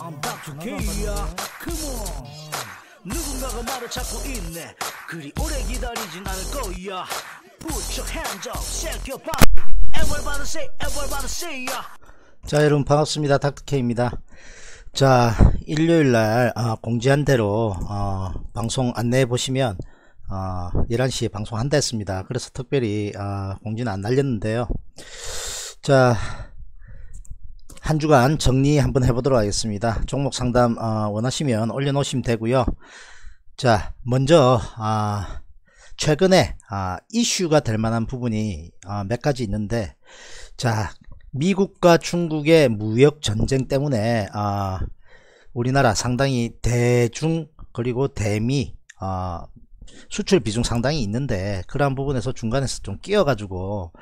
I'm back to K야 e Come on 누군가가 말을 찾고 있네 그리 오래 기다리진 않을 거야 Put your hands up, shake your body Everybody say, everybody say ya 자 여러분 반갑습니다 닥터K입니다 자 일요일날 어, 아, 공지한대로 어, 방송 안내해 보시면 어, 11시에 방송 한다 했습니다 그래서 특별히 어, 공지는 안 날렸는데요 자한 주간 정리 한번 해보도록 하겠습니다. 종목 상담 어, 원하시면 올려놓으시면 되고요. 자 먼저 아, 최근에 아, 이슈가 될 만한 부분이 아, 몇 가지 있는데 자 미국과 중국의 무역 전쟁 때문에 우리나라 상당히 대중 그리고 대미 수출 비중 상당히 있는데 그러한 부분에서 중간에서 좀 끼어가지고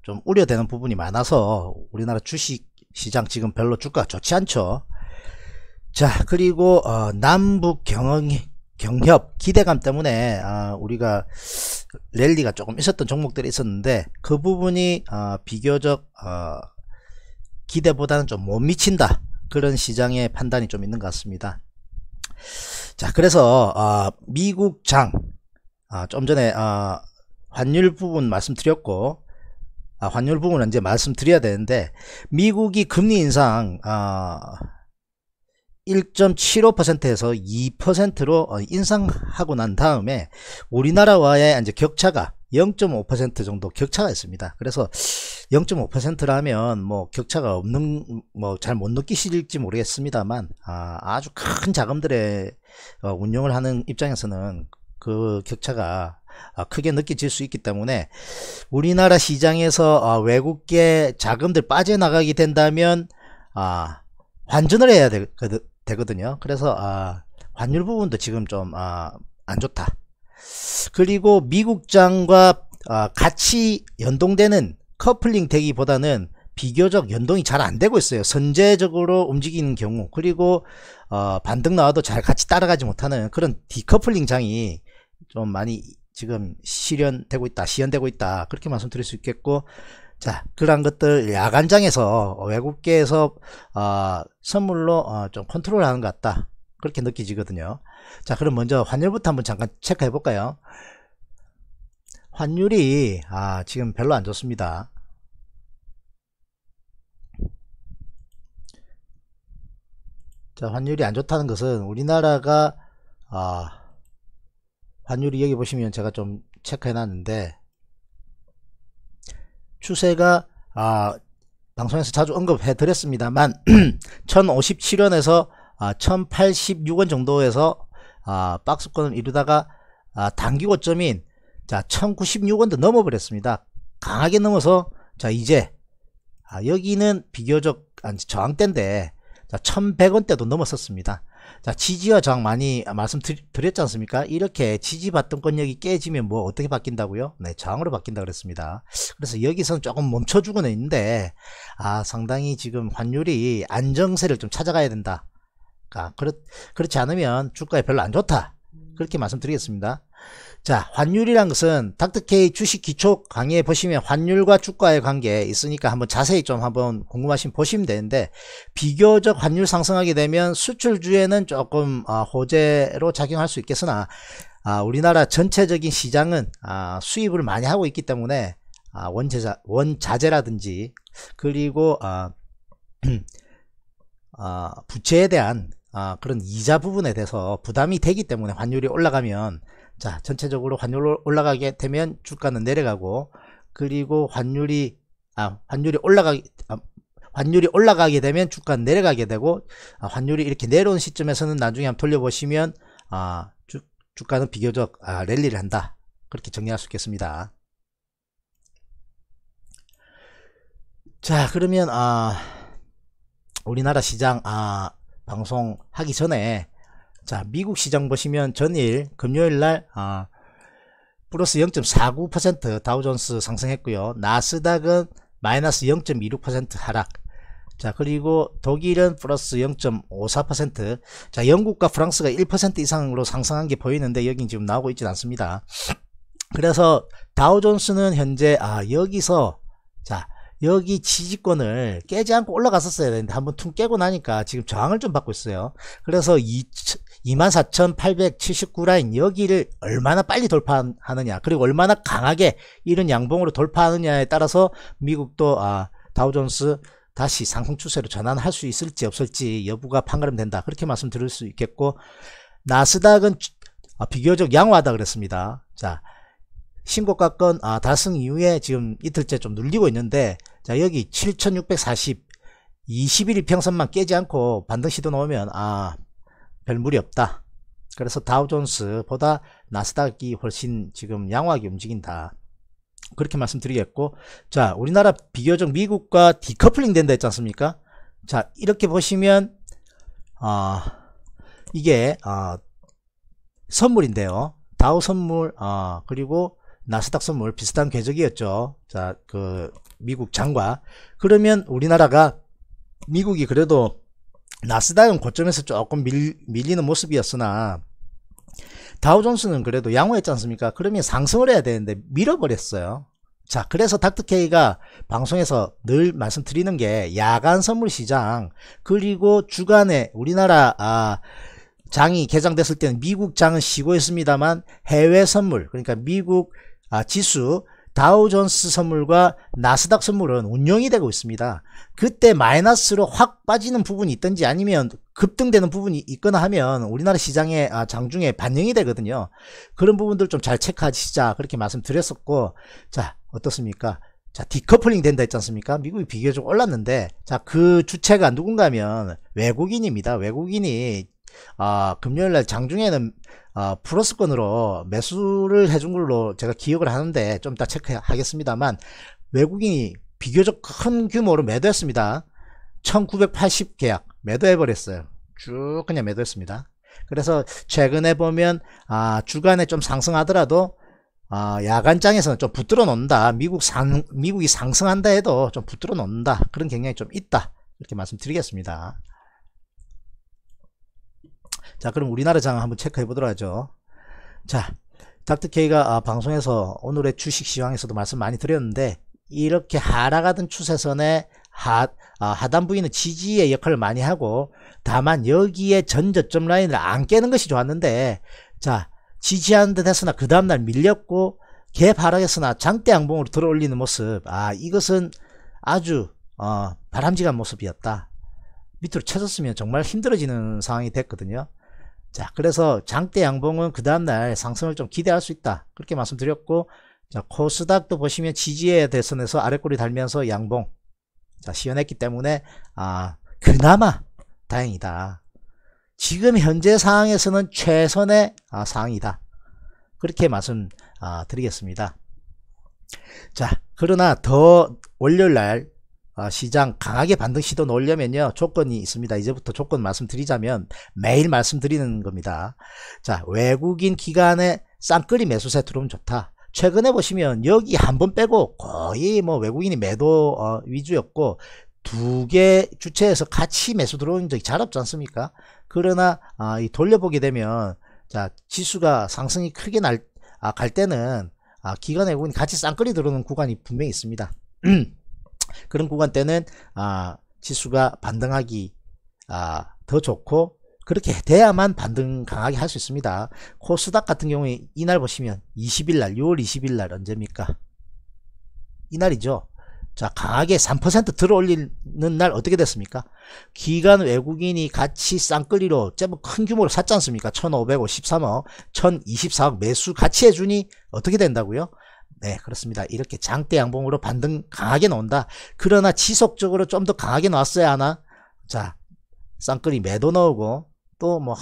좀 우려되는 부분이 많아서 우리나라 주식 시장 지금 별로 주가 좋지 않죠. 자 그리고 어, 남북 경영 경협 기대감 때문에 어, 우리가 랠리가 조금 있었던 종목들이 있었는데 그 부분이 어, 비교적 어, 기대보다는 좀 못 미친다 그런 시장의 판단이 좀 있는 것 같습니다. 자 그래서 어, 미국 장좀 아, 전에 어, 환율 부분 말씀드렸고 아, 환율 부분은 이제 말씀드려야 되는데 미국이 금리 인상 아, 1.75%에서 2%로 어, 인상하고 난 다음에 우리나라와의 이제 격차가 0.5% 정도 격차가 있습니다. 그래서 0.5%라면 뭐 격차가 없는 뭐 잘 못 느끼실지 모르겠습니다만 아, 아 주큰 자금들의 어, 운용을 하는 입장에서는 그 격차가 아, 크게 느껴질 수 있기 때문에 우리나라 시장에서 아, 외국계 자금들 빠져나가게 된다면 아, 환전을 해야 그, 되거든요. 그래서 환율 부분도 지금 좀 안 좋다. 그리고 미국장과 같이 연동되는 커플링 되기보다는 비교적 연동이 잘 안되고 있어요 선제적으로 움직이는 경우 그리고 어 반등 나와도 잘 같이 따라가지 못하는 그런 디커플링 장이 좀 많이 지금 실현되고 있다 시연되고 있다 그렇게 말씀드릴 수 있겠고 자 그러한 것들 야간장에서 외국계에서 어, 선물로 어, 좀 컨트롤하는 것 같다 그렇게 느끼지거든요 자 그럼 먼저 환율부터 한번 잠깐 체크해 볼까요 환율이 아 지금 별로 안 좋습니다 자 환율이 안 좋다는 것은 우리나라가 아 환율이 여기 보시면 제가 좀 체크해 놨는데 추세가 아, 방송에서 자주 언급해 드렸습니다만 1057원에서 아, 1086원 정도에서 아, 박스권을 이루다가 아, 단기 고점인 자 1096원도 넘어버렸습니다. 강하게 넘어서 자 이제 아, 여기는 비교적 저항대인데 자 1100원대도 넘었었습니다. 자, 지지와 저항 많이 말씀드렸지 않습니까? 이렇게 지지받던 권력이 깨지면 뭐 어떻게 바뀐다고요? 네, 저항으로 바뀐다 그랬습니다. 그래서 여기서는 조금 멈춰주고는 있는데, 아, 상당히 지금 환율이 안정세를 좀 찾아가야 된다. 아, 그렇, 그렇지 않으면 주가에 별로 안 좋다. 그렇게 말씀드리겠습니다. 자, 환율이란 것은 닥터케이 주식 기초 강의에 보시면 환율과 주가의 관계 있으니까 한번 자세히 좀 한번 궁금하시면 보시면 되는데 비교적 환율 상승하게 되면 수출주에는 조금 어, 호재로 작용할 수 있겠으나 아, 우리나라 전체적인 시장은 아, 수입을 많이 하고 있기 때문에 아, 원제자, 원자재라든지 그리고 어, 어, 부채에 대한 그런 이자 부분에 대해서 부담이 되기 때문에 환율이 올라가면 자 전체적으로 환율 올라가게 되면 주가는 내려가고 그리고 환율이 아 환율이 올라가기 아, 환율이 올라가게 되면 주가는 내려가게 되고 아, 환율이 이렇게 내려온 시점에서는 나중에 한번 돌려보시면 아, 주, 주가는 비교적 아, 랠리를 한다 그렇게 정리할 수 있겠습니다 자 그러면 아 우리나라 시장 아 방송 하기 전에 자 미국 시장 보시면 전일 금요일날 아, 플러스 0.49% 다우존스 상승했고요 나스닥은 마이너스 0.26% 하락 자 그리고 독일은 플러스 0.54%자 영국과 프랑스가 1% 이상으로 상승한 게 보이는데 여긴 지금 나오고 있진 않습니다 그래서 다우존스는 현재 아 여기서 자 여기 지지권을 깨지 않고 올라갔었어야 되는데 한번 퉁 깨고 나니까 지금 저항을 좀 받고 있어요 그래서 2, 24,879라인 여기를 얼마나 빨리 돌파하느냐 그리고 얼마나 강하게 이런 양봉으로 돌파하느냐에 따라서 미국도 아, 다우존스 다시 상승 추세로 전환할 수 있을지 없을지 여부가 판가름된다 그렇게 말씀드릴 수 있겠고 나스닥은 아, 비교적 양호하다 그랬습니다 자 신고가건 아, 달성 이후에 지금 이틀째 좀 눌리고 있는데 자 여기 7640 21일 평선만 깨지 않고 반등 시도 나오면 아별 무리 없다. 그래서 다우존스보다 나스닥이 훨씬 지금 양호하게 움직인다. 그렇게 말씀드리겠고 자 우리나라 비교적 미국과 디커플링 된다 했지 않습니까? 자 이렇게 보시면 어, 이게 어, 선물인데요. 다우 선물 어, 그리고 나스닥 선물 비슷한 궤적이었죠. 자그 미국 장과 그러면 우리나라가 미국이 그래도 나스닥은 고점에서 조금 밀, 밀리는 모습이었으나 다우존스는 그래도 양호했지 않습니까? 그러면 상승을 해야 되는데 밀어버렸어요. 자 그래서 닥터케이가 방송에서 늘 말씀드리는 게 야간 선물시장 그리고 주간에 우리나라 아, 장이 개장됐을 때는 미국 장은 쉬고 있습니다만 해외 선물 그러니까 미국 아, 지수 다우존스 선물과 나스닥 선물은 운영이 되고 있습니다. 그때 마이너스로 확 빠지는 부분이 있든지 아니면 급등되는 부분이 있거나 하면 우리나라 시장의 아, 장중에 반영이 되거든요. 그런 부분들 좀 잘 체크하시자 그렇게 말씀드렸었고 자 어떻습니까? 자 디커플링 된다 했지 않습니까? 미국이 비교적 올랐는데 자 그 주체가 누군가면 외국인입니다. 외국인이 아 금요일날 장중에는 어, 플러스권으로 매수를 해준 걸로 제가 기억을 하는데 좀 이따 체크하겠습니다만 외국인이 비교적 큰 규모로 매도했습니다. 1980 계약 매도해버렸어요. 쭉 그냥 매도했습니다. 그래서 최근에 보면 아, 주간에 좀 상승하더라도 아, 야간장에서는 좀 붙들어 놓는다. 미국 상, 미국이 상승한다 해도 좀 붙들어 놓는다. 그런 경향이 좀 있다. 이렇게 말씀드리겠습니다. 자 그럼 우리나라 장 한번 체크해 보도록 하죠 자 닥터케이가 아, 방송에서 오늘의 주식 시황에서도 말씀 많이 드렸는데 이렇게 하락하던 추세선에 하, 아, 하단 부위는 지지의 역할을 많이 하고 다만 여기에 전저점 라인을 안 깨는 것이 좋았는데 자 지지하는 듯 했으나 그 다음날 밀렸고 개발하겠으나 장대 양봉으로 들어올리는 모습 아 이것은 아주 어, 바람직한 모습이었다 밑으로 쳐졌으면 정말 힘들어지는 상황이 됐거든요 자, 그래서 장대 양봉은 그 다음날 상승을 좀 기대할 수 있다. 그렇게 말씀드렸고, 자, 코스닥도 보시면 지지에 대선에서 아래꼬리 달면서 양봉. 자, 시연했기 때문에, 아, 그나마 다행이다. 지금 현재 상황에서는 최선의 아, 상황이다. 그렇게 말씀드리겠습니다. 아, 자, 그러나 더 월요일 날 아, 시장 강하게 반등 시도 놓으려면요 조건이 있습니다 이제부터 조건 말씀드리자면 매일 말씀드리는 겁니다 자 외국인 기관의 쌍끌이 매수세 들어오면 좋다 최근에 보시면 여기 한 번 빼고 거의 뭐 외국인이 매도 어, 위주였고 두 개 주체에서 같이 매수 들어오는 적이 잘 없지 않습니까 그러나 아, 이 돌려보게 되면 자 지수가 상승이 크게 날, 아, 갈 때는 아, 기관 외국인이 같이 쌍끌이 들어오는 구간이 분명히 있습니다 그런 구간때는 아, 지수가 반등하기 아, 더 좋고 그렇게 돼야만 반등 강하게 할 수 있습니다. 코스닥 같은 경우에 이날 보시면 20일날 6월 20일날 언제입니까? 이날이죠. 자 강하게 3% 들어올리는 날 어떻게 됐습니까? 기간 외국인이 같이 쌍끌리로 제법 큰 규모로 샀지 않습니까? 1553억 1024억 매수 같이 해주니 어떻게 된다고요? 네 그렇습니다 이렇게 장대 양봉으로 반등 강하게 나온다 그러나 지속적으로 좀 더 강하게 나왔어야 하나 자 쌍끌이 매도 나오고 또 뭐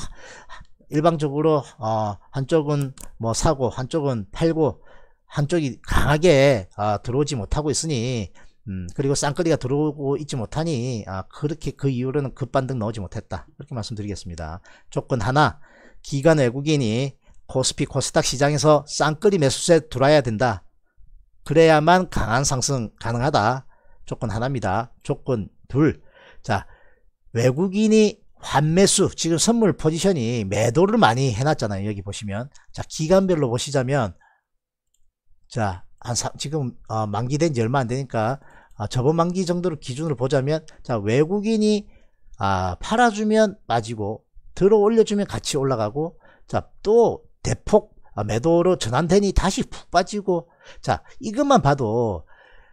일방적으로 어 한쪽은 뭐 사고 한쪽은 팔고 한쪽이 강하게 아 들어오지 못하고 있으니 음 그리고 쌍끌이가 들어오고 있지 못하니 아 그렇게 그 이후로는 급반등 넣오지 못했다 이렇게 말씀드리겠습니다 조건 하나 기간 외국인이 코스피 코스닥 시장에서 쌍끌이 매수세 들어야 와 된다. 그래야만 강한 상승 가능하다. 조건 하나입니다. 조건 둘. 자, 외국인이 환매수, 지금 선물 포지션이 매도를 많이 해놨잖아요. 여기 보시면. 자, 기간별로 보시자면, 자, 한 지금, 어, 만기된 지 얼마 안 되니까, 아, 저번 만기 정도를 기준으로 보자면, 자, 외국인이, 아, 팔아주면 빠지고, 들어 올려주면 같이 올라가고, 자, 또 대폭 아, 매도로 전환되니 다시 푹 빠지고 자 이것만 봐도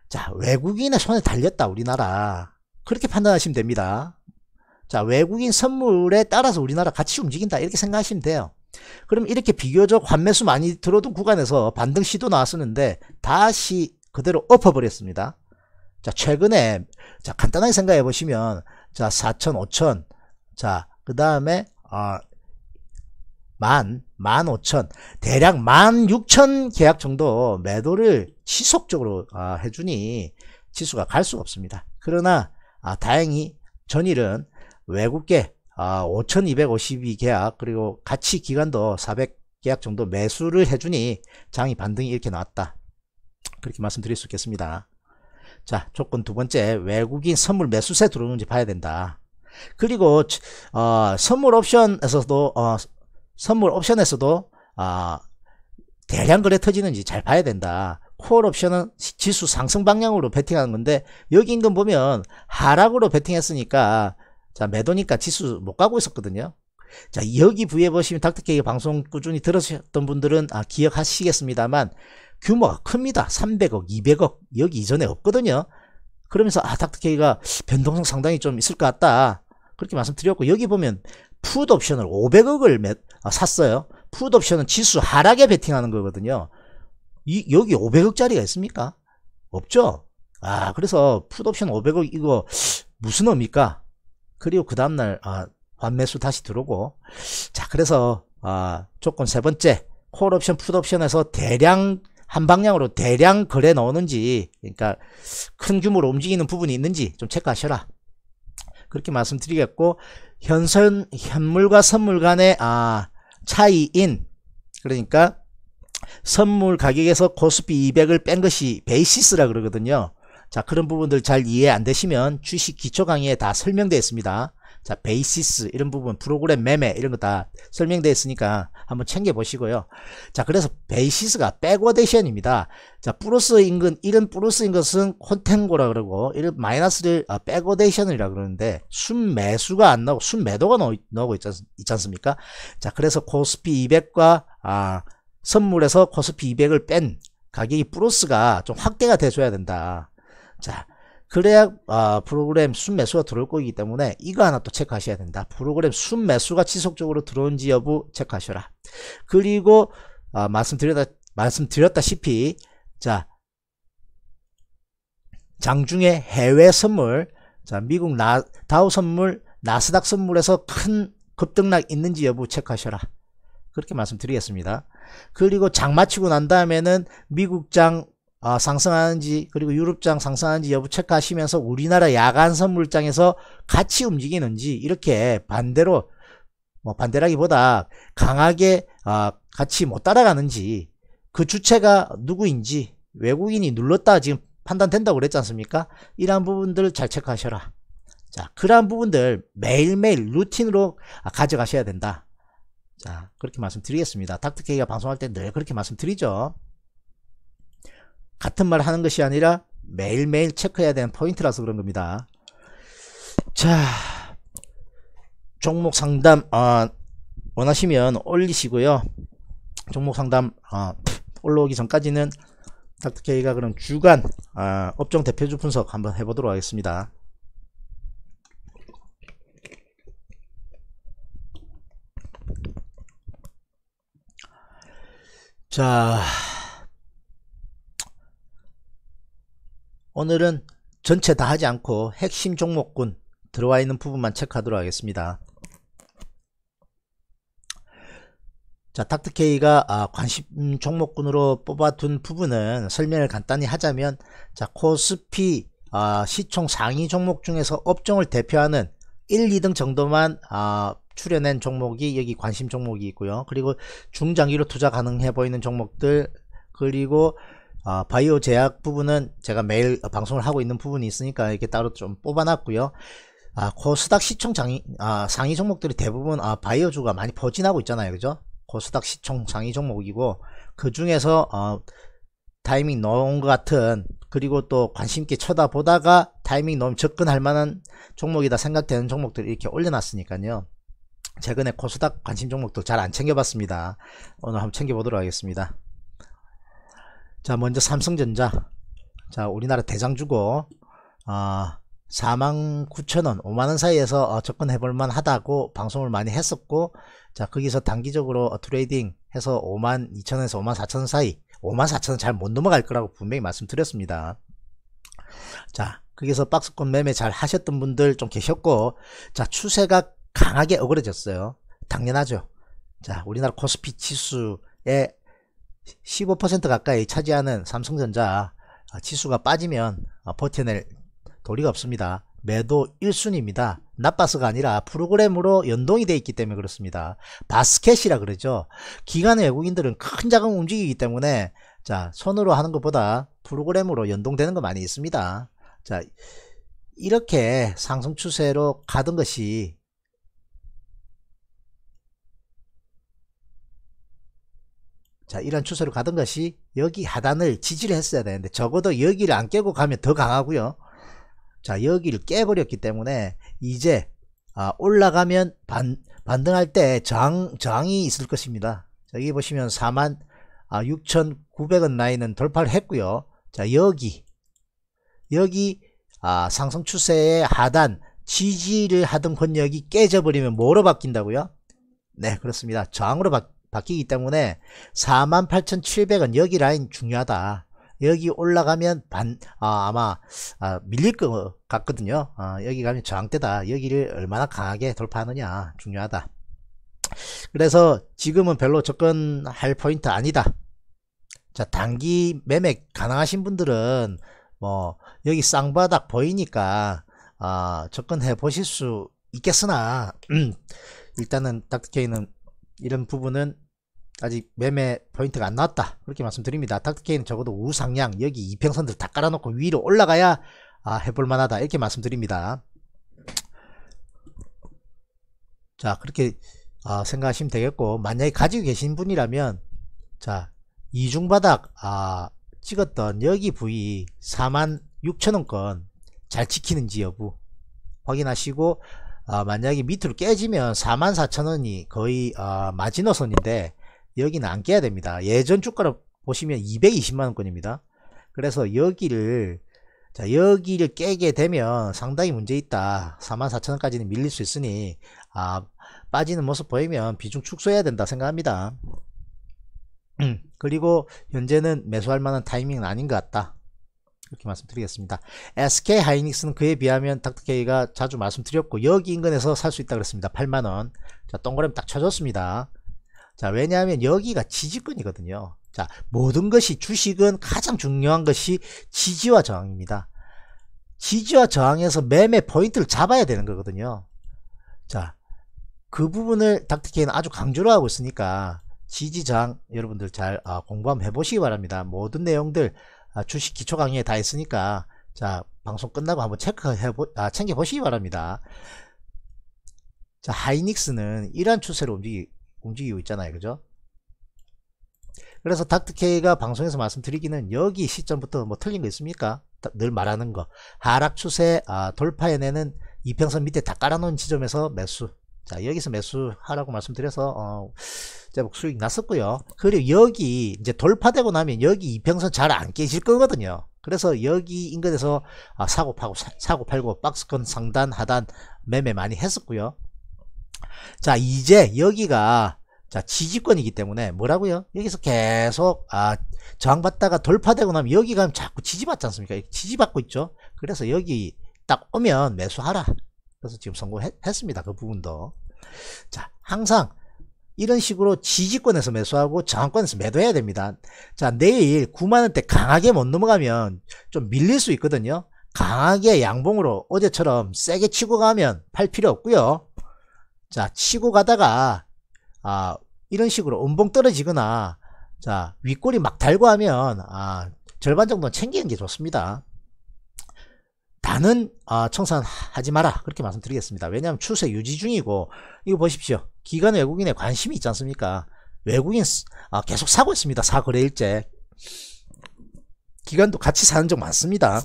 자 외국인의 손에 달렸다 우리나라 그렇게 판단하시면 됩니다 자 외국인 선물에 따라서 우리나라 같이 움직인다 이렇게 생각하시면 돼요 그럼 이렇게 비교적 환매수 많이 들어둔 구간에서 반등 시도 나왔었는데 다시 그대로 엎어버렸습니다 자 최근에 자 간단하게 생각해 보시면 자 4천 5천 자그 다음에 어, 만15,000 대략 16,000 계약 정도 매도를 지속적으로 아, 해주니 지수가 갈 수가 없습니다. 그러나 아, 다행히 전일은 외국계 아, 5,252 계약 그리고 가치 기간도 400 계약 정도 매수를 해주니 장이 반등이 이렇게 나왔다. 그렇게 말씀드릴 수 있겠습니다. 자 조건 두 번째 외국인 선물 매수세 들어오는지 봐야 된다. 그리고 어, 선물 옵션에서도 어, 선물 옵션에서도 아, 대량 거래 터지는지 잘 봐야 된다. 콜 옵션은 지수 상승 방향으로 베팅하는 건데 여기 인근 보면 하락으로 베팅했으니까 자 매도니까 지수 못 가고 있었거든요. 자 여기 부위에 보시면 닥터케이 방송 꾸준히 들으셨던 분들은 아, 기억하시겠습니다만 규모가 큽니다. 300억, 200억 여기 이전에 없거든요. 그러면서 아 닥터케이가 변동성 상당히 좀 있을 것 같다. 그렇게 말씀드렸고 여기 보면 푸드 옵션을 500억을 매, 아, 샀어요. 푸드 옵션은 지수 하락에 베팅하는 거거든요. 이, 여기 500억짜리가 있습니까? 없죠? 아, 그래서 푸드 옵션 500억 이거 무슨 의미입니까? 그리고 그 다음날, 아, 반매수 다시 들어오고. 자, 그래서, 아, 조건 세 번째. 콜 옵션, 푸드 옵션에서 대량 한 방향으로 대량 거래 넣었는지 그러니까 큰 규모로 움직이는 부분이 있는지 좀 체크하셔라 그렇게 말씀드리겠고 현선, 현물과 선물 간의 아, 차이인 그러니까 선물 가격에서 코스피 200을 뺀 것이 베이시스라 그러거든요. 자 그런 부분들 잘 이해 안 되시면 주식 기초 강의에 다 설명되어 있습니다. 자, 베이시스 이런 부분, 프로그램 매매 이런 거 다 설명되어 있으니까 한번 챙겨 보시고요. 자, 그래서 베이시스가 백워데이션입니다. 자, 플러스인 근 이런 플러스인 것은 콘텐고라 그러고 이런 마이너스를 아, 백워데이션이라 그러는데 순매수가 안 나오고 순매도가 나오, 나오고 있지, 않, 있지 않습니까? 자, 그래서 코스피 200과 아, 선물에서 코스피 200을 뺀 가격이 플러스가 좀 확대가 돼줘야 된다. 자, 그래야 아, 프로그램 순매수가 들어올 거기 때문에 이거 하나 또 체크하셔야 된다. 프로그램 순매수가 지속적으로 들어온지 여부 체크하셔라. 그리고 아, 말씀드렸다 말씀드렸다시피 자 장중에 해외 선물 자 미국 나, 다우 선물 나스닥 선물에서 큰 급등락 있는지 여부 체크하셔라. 그렇게 말씀드리겠습니다. 그리고 장 마치고 난 다음에는 미국장 아, 상승하는지 그리고 유럽장 상승하는지 여부 체크하시면서 우리나라 야간 선물장에서 같이 움직이는지 이렇게 반대로 뭐 반대라기보다 강하게 아, 같이 못 따라가는지 그 주체가 누구인지 외국인이 눌렀다 지금 판단된다고 그랬지 않습니까? 이러한 부분들 잘 체크하셔라. 자, 그러한 부분들 매일매일 루틴으로 가져가셔야 된다. 자, 그렇게 말씀드리겠습니다. 닥터케이가 방송할 때 늘 그렇게 말씀드리죠. 같은 말 하는 것이 아니라 매일매일 체크해야 되는 포인트라서 그런 겁니다. 자, 종목 상담 어, 원하시면 올리시고요. 종목 상담 어, 올라오기 전까지는 닥터케이가 그럼 주간 어, 업종 대표주 분석 한번 해보도록 하겠습니다. 자 오늘은 전체 다 하지 않고 핵심 종목군 들어와 있는 부분만 체크하도록 하겠습니다. 자, 닥터케이가 아, 관심 종목군으로 뽑아둔 부분은 설명을 간단히 하자면 자 코스피 아, 시총 상위 종목 중에서 업종을 대표하는 1, 2등 정도만 아, 출연한 종목이 여기 관심 종목이 있고요. 그리고 중장기로 투자 가능해 보이는 종목들 그리고 아, 바이오 제약 부분은 제가 매일 방송을 하고 있는 부분이 있으니까 이렇게 따로 좀 뽑아놨고요. 아, 코스닥 시청 장이, 아, 상위 종목들이 대부분 아, 바이오주가 많이 버진하고 있잖아요. 그죠? 코스닥 시청 상위 종목이고 그 중에서 어, 타이밍 넣은 것 같은 그리고 또 관심있게 쳐다보다가 타이밍 너무 접근할 만한 종목이다 생각되는 종목들 이렇게 올려놨으니까요. 최근에 코스닥 관심 종목도 잘 안 챙겨봤습니다. 오늘 한번 챙겨보도록 하겠습니다. 자 먼저 삼성전자 자 우리나라 대장주고 아4 0 0 0원 5만원 사이에서 어, 접근해 볼만 하다고 방송을 많이 했었고 자 거기서 단기적으로 어, 트레이딩 해서 5 2 0 0 0원에서5 4 0 0 0원 사이 5 4 0 0 0원잘 못 넘어갈 거라고 분명히 말씀드렸습니다 자 거기서 박스권 매매 잘 하셨던 분들 좀 계셨고 자 추세가 강하게 어그러졌어요 당연하죠 자 우리나라 코스피 지수에 15% 가까이 차지하는 삼성전자 어, 지수가 빠지면 어, 버텨낼 도리가 없습니다. 매도 1순위입니다. 나빠서가 아니라 프로그램으로 연동이 돼 있기 때문에 그렇습니다. 바스켓이라 그러죠. 기관 외국인들은 큰 자금 움직이기 때문에 자 손으로 하는 것보다 프로그램으로 연동되는 거 많이 있습니다. 자 이렇게 상승 추세로 가던 것이 자 이런 추세로 가던 것이 여기 하단을 지지를 했어야 되는데 적어도 여기를 안 깨고 가면 더 강하고요 자 여기를 깨버렸기 때문에 이제 아, 올라가면 반, 반등할 때 저항, 저항이 있을 것입니다 여기 보시면 4만 아, 6,900원 라인은 돌파를 했고요 자 여기 여기 아, 상승 추세의 하단 지지를 하던 권역이 깨져버리면 뭐로 바뀐다고요? 네 그렇습니다 저항으로 바, 바뀌기 때문에 48,700원 여기 라인 중요하다. 여기 올라가면 반, 아, 아마, 아, 밀릴 것 같거든요. 아, 여기 가면 저항대다. 여기를 얼마나 강하게 돌파하느냐. 중요하다. 그래서 지금은 별로 접근할 포인트 아니다. 자, 단기 매매 가능하신 분들은 뭐, 여기 쌍바닥 보이니까, 아, 접근해 보실 수 있겠으나, 일단은 닥터케이는 이런 부분은 아직 매매 포인트가 안 나왔다 그렇게 말씀드립니다 닥터케이 적어도 우상향 여기 이평선들 다 깔아놓고 위로 올라가야 아, 해볼만하다 이렇게 말씀드립니다 자 그렇게 아, 생각하시면 되겠고 만약에 가지고 계신 분이라면 자 이중바닥 아, 찍었던 여기 부위 4 6 0 0 0원권잘 지키는지 여부 확인하시고 아, 만약에 밑으로 깨지면 4 4 0 0 0원이 거의 아, 마지노선인데 여기는 안 깨야 됩니다. 예전 주가를 보시면 220만원권입니다. 그래서 여기를 자 여기를 깨게 되면 상당히 문제 있다 44,000원까지는 밀릴 수 있으니 아 빠지는 모습 보이면 비중 축소해야 된다 생각합니다 음, 그리고 현재는 매수할 만한 타이밍은 아닌 것 같다 이렇게 말씀드리겠습니다 SK 하이닉스는 그에 비하면 닥터케이가 자주 말씀드렸고 여기 인근에서 살 수 있다 그랬습니다 8만원 자 동그라미 딱 쳐줬습니다 자 왜냐하면 여기가 지지권이거든요 자 모든 것이 주식은 가장 중요한 것이 지지와 저항입니다 지지와 저항에서 매매 포인트를 잡아야 되는 거거든요 자그 부분을 닥터케이는 아주 강조를 하고 있으니까 지지 저항 여러분들 잘 아, 공부 한번 해보시기 바랍니다 모든 내용들 아, 주식 기초 강의에 다 있으니까 자 방송 끝나고 한번 체크해 보 아, 챙겨 보시기 바랍니다 자 하이닉스는 이러한 추세로 움직이 움직이고 있잖아요 그죠 그래서 닥터케이가 방송에서 말씀드리기는 여기 시점부터 뭐 틀린 거 있습니까 늘 말하는 거 하락 추세 아, 돌파해내는 이평선 밑에 다 깔아놓은 지점에서 매수 자 여기서 매수하라고 말씀드려서 어 제목 뭐 수익 났었고요 그리고 여기 이제 돌파되고 나면 여기 이평선 잘 안 깨질 거거든요 그래서 여기 인근에서 아, 사고 팔고 사, 고 팔고 박스권 상단 하단 매매 많이 했었고요 자 이제 여기가 자 지지권이기 때문에 뭐라고요 여기서 계속 아 저항받다가 돌파되고 나면 여기 가면 자꾸 지지받지 않습니까 지지받고 있죠 그래서 여기 딱 오면 매수하라 그래서 지금 성공했습니다 그 부분도 자 항상 이런 식으로 지지권에서 매수하고 저항권에서 매도해야 됩니다 자 내일 9만원대 강하게 못 넘어가면 좀 밀릴 수 있거든요 강하게 양봉으로 어제처럼 세게 치고 가면 팔 필요 없고요 자 치고 가다가 아 이런 식으로 음봉 떨어지거나 자 윗골이 막 달고 하면 아 절반 정도는 챙기는 게 좋습니다 다는 아, 청산하지 마라 그렇게 말씀드리겠습니다 왜냐하면 추세 유지 중이고 이거 보십시오 기관 외국인에 관심이 있지 않습니까 외국인 아, 계속 사고 있습니다 사거래일째 기관도 같이 사는 적 많습니다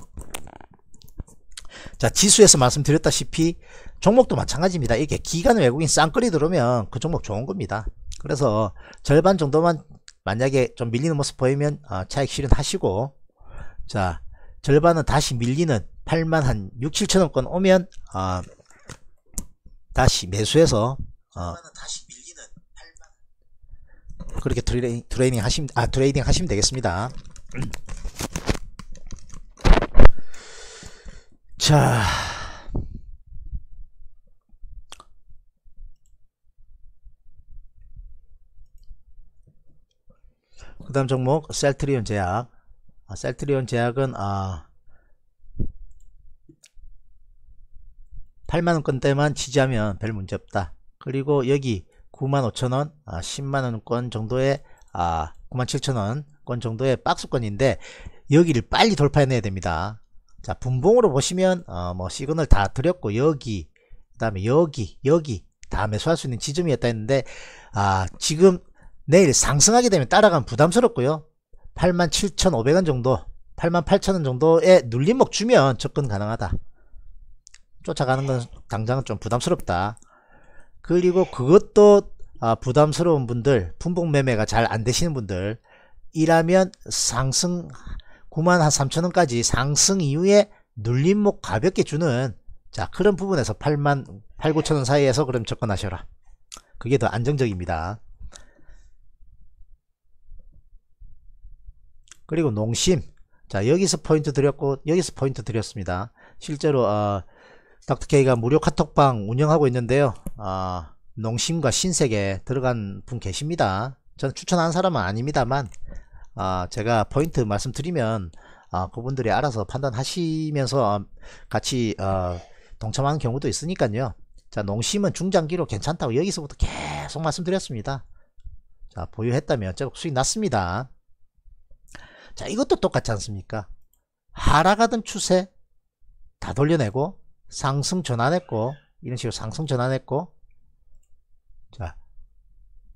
자 지수에서 말씀드렸다시피 종목도 마찬가지입니다. 이렇게 기간 외국인 쌍끌이 들어오면 그 종목 좋은 겁니다. 그래서 절반 정도만 만약에 좀 밀리는 모습 보이면 어, 차익 실현하시고 자 절반은 다시 밀리는 8만 한 6, 7천원권 오면 어, 다시 매수해서 어, 그렇게 트레이, 트레이닝 하시면 아 트레이딩 하시면 되겠습니다. 자. 그 다음 종목 셀트리온 제약 아, 셀트리온 제약은 아 8만원권대만 지지하면 별 문제없다 그리고 여기 9만5천원 아, 10만원권 정도의 아9 7천원권 정도의 박스권인데 여기를 빨리 돌파해내야 됩니다 자 분봉으로 보시면 어, 뭐 시그널 다 드렸고 여기 그 다음에 여기 여기 다 매수할 수 있는 지점이었다 했는데 아 지금 내일 상승하게 되면 따라가면 부담스럽고요 87,500원 정도 88,000원 정도에 눌림목 주면 접근 가능하다 쫓아가는 건 당장은 좀 부담스럽다 그리고 그것도 아, 부담스러운 분들 품목 매매가 잘 안 되시는 분들 이라면 상승 9만 한0 0원까지 상승 이후에 눌림목 가볍게 주는 자 그런 부분에서 8만 8, 9천원 사이에서 그럼 접근하셔라 그게 더 안정적입니다 그리고 농심 자 여기서 포인트 드렸고 여기서 포인트 드렸습니다 실제로 어, 닥터케이가 무료 카톡방 운영하고 있는데요 어, 농심과 신세계 들어간 분 계십니다 저는 추천한 사람은 아닙니다만 어, 제가 포인트 말씀드리면 어, 그분들이 알아서 판단하시면서 같이 어, 동참하는 경우도 있으니까요 자 농심은 중장기로 괜찮다고 여기서부터 계속 말씀드렸습니다 자 보유했다면 제저 수익 났습니다 자, 이것도 똑같지 않습니까? 하락하던 추세 다 돌려내고 상승 전환했고 이런 식으로 상승 전환했고 자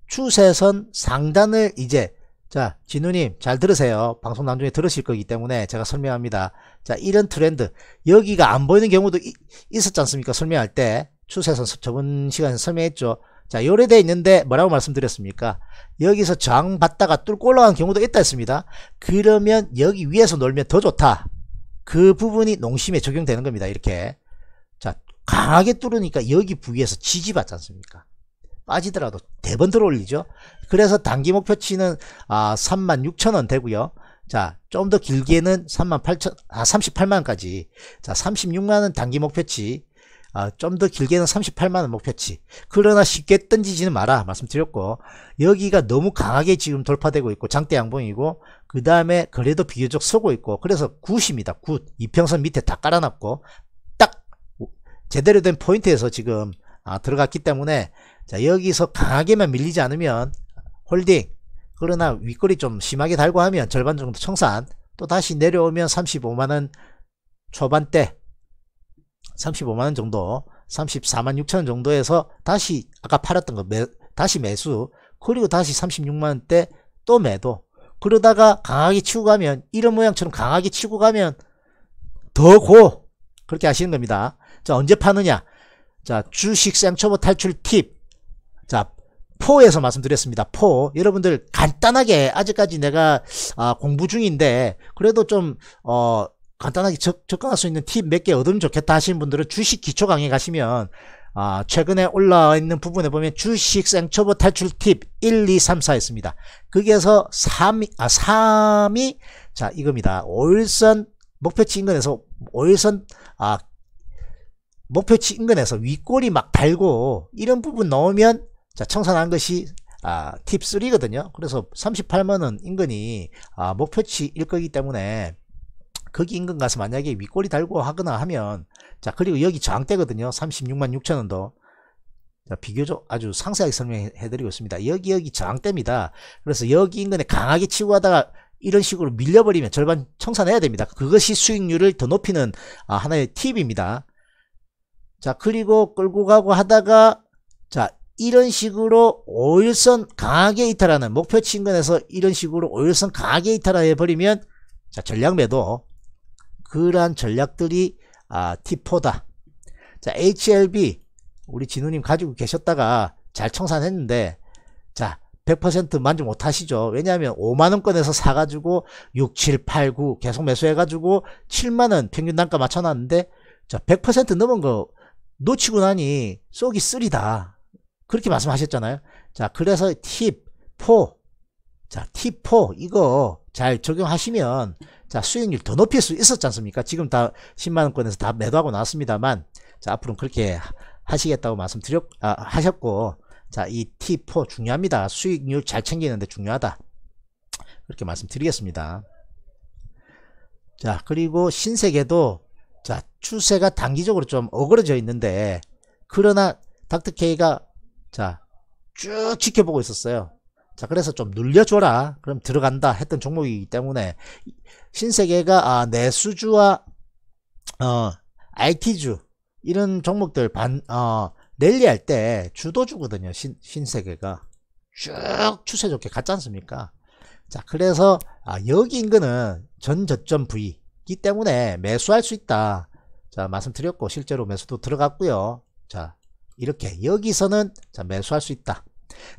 추세선 상단을 이제 자 진우님 잘 들으세요 방송 나중에 들으실 거기 때문에 제가 설명합니다 자 이런 트렌드 여기가 안 보이는 경우도 이, 있었지 않습니까 설명할 때 추세선 저번 시간에 설명했죠 자 요래 돼 있는데 뭐라고 말씀드렸습니까 여기서 저항 받다가 뚫고 올라간 경우도 있다 했습니다 그러면 여기 위에서 놀면 더 좋다 그 부분이 농심에 적용되는 겁니다 이렇게 자 강하게 뚫으니까 여기 부위에서 지지 받지 않습니까 빠지더라도 대번 네 들어올리죠 그래서 단기 목표치는 아 36,000원 되고요 자, 좀 더 길게는 3 8 0 0 0 아, 38만까지. 자, 36만은 단기 목표치. 아, 좀 더 길게는 38만원 목표치 그러나 쉽게 던지지는 마라 말씀드렸고 여기가 너무 강하게 지금 돌파되고 있고 장대 양봉이고 그 다음에 그래도 비교적 서고 있고 그래서 9입니다 굿 이평선 밑에 다 깔아놨고 딱 제대로 된 포인트에서 지금 아, 들어갔기 때문에 자 여기서 강하게만 밀리지 않으면 홀딩 그러나 윗골이 좀 심하게 달고 하면 절반 정도 청산 또 다시 내려오면 35만원 초반대 35만원 정도 34만 6천원 정도에서 다시 아까 팔았던 거 매, 다시 매수 그리고 다시 36만원대 또 매도 그러다가 강하게 치고 가면 이런 모양처럼 강하게 치고 가면 더 고 그렇게 하시는 겁니다 자 언제 파느냐 자 주식 생초보 탈출 팁자 포에서 말씀드렸습니다. 포 여러분들 간단하게 아직까지 내가 아, 공부 중인데 그래도 좀 어, 간단하게 접, 접근할 수 있는 팁 몇 개 얻으면 좋겠다 하시는 분들은 주식 기초 강의 가시면 아, 최근에 올라와 있는 부분에 보면 주식 생초보 탈출 팁 1, 2, 3, 4 있습니다. 거기에서 3이, 아, 3이, 자, 이겁니다. 월선 목표치 인근에서, 월선 아, 목표치 인근에서 윗골이 막 달고, 이런 부분 넣으면, 자, 청산한 것이, 아, 팁 3거든요. 그래서 38만원 인근이, 아, 목표치일 거기 때문에, 거기 인근 가서 만약에 윗골이 달고 하거나 하면 자 그리고 여기 저항대거든요 36만 6천원도 자, 비교적 아주 상세하게 설명해 드리고 있습니다 여기 여기 저항대입니다 그래서 여기 인근에 강하게 치고 하다가 이런 식으로 밀려버리면 절반 청산해야 됩니다 그것이 수익률을 더 높이는 아, 하나의 팁입니다 자 그리고 끌고 가고 하다가 자 이런 식으로 5일선 강하게 이탈하는 목표치 인근에서 이런 식으로 5일선 강하게 이탈해 버리면 자 전략매도 그러한 전략들이 아, T4다. 자, HLB 우리 진우님 가지고 계셨다가 잘 청산했는데 자, 100% 만족 못하시죠. 왜냐하면 5만원권에서 사가지고 6, 7, 8, 9 계속 매수해가지고 7만원 평균 단가 맞춰놨는데 자, 100% 넘은 거 놓치고 나니 쏙이 쓰리다. 그렇게 말씀하셨잖아요. 자, 그래서 팁, 포. 자, 팁, 포. 이거 잘 적용하시면 자, 수익률 더 높일 수 있었지 않습니까? 지금 다 10만원권에서 다 매도하고 나왔습니다만, 자, 앞으로는 그렇게 하시겠다고 말씀드렸, 아, 하셨고, 자, 이 T4 중요합니다. 수익률 잘 챙기는데 중요하다. 그렇게 말씀드리겠습니다. 자, 그리고 신세계도, 자, 추세가 단기적으로 좀 어그러져 있는데, 그러나 닥터케이가, 자, 쭉 지켜보고 있었어요. 자 그래서 좀 눌려줘라 그럼 들어간다 했던 종목이기 때문에 신세계가 아, 내수주와 어, IT주 이런 종목들 반 어, 랠리할 때 주도주거든요 신, 신세계가 쭉 추세 좋게 갔지 않습니까 자 그래서 아, 여기 인근은 전저점 부위이기 때문에 매수할 수 있다 자 말씀드렸고 실제로 매수도 들어갔고요 자 이렇게 여기서는 자 매수할 수 있다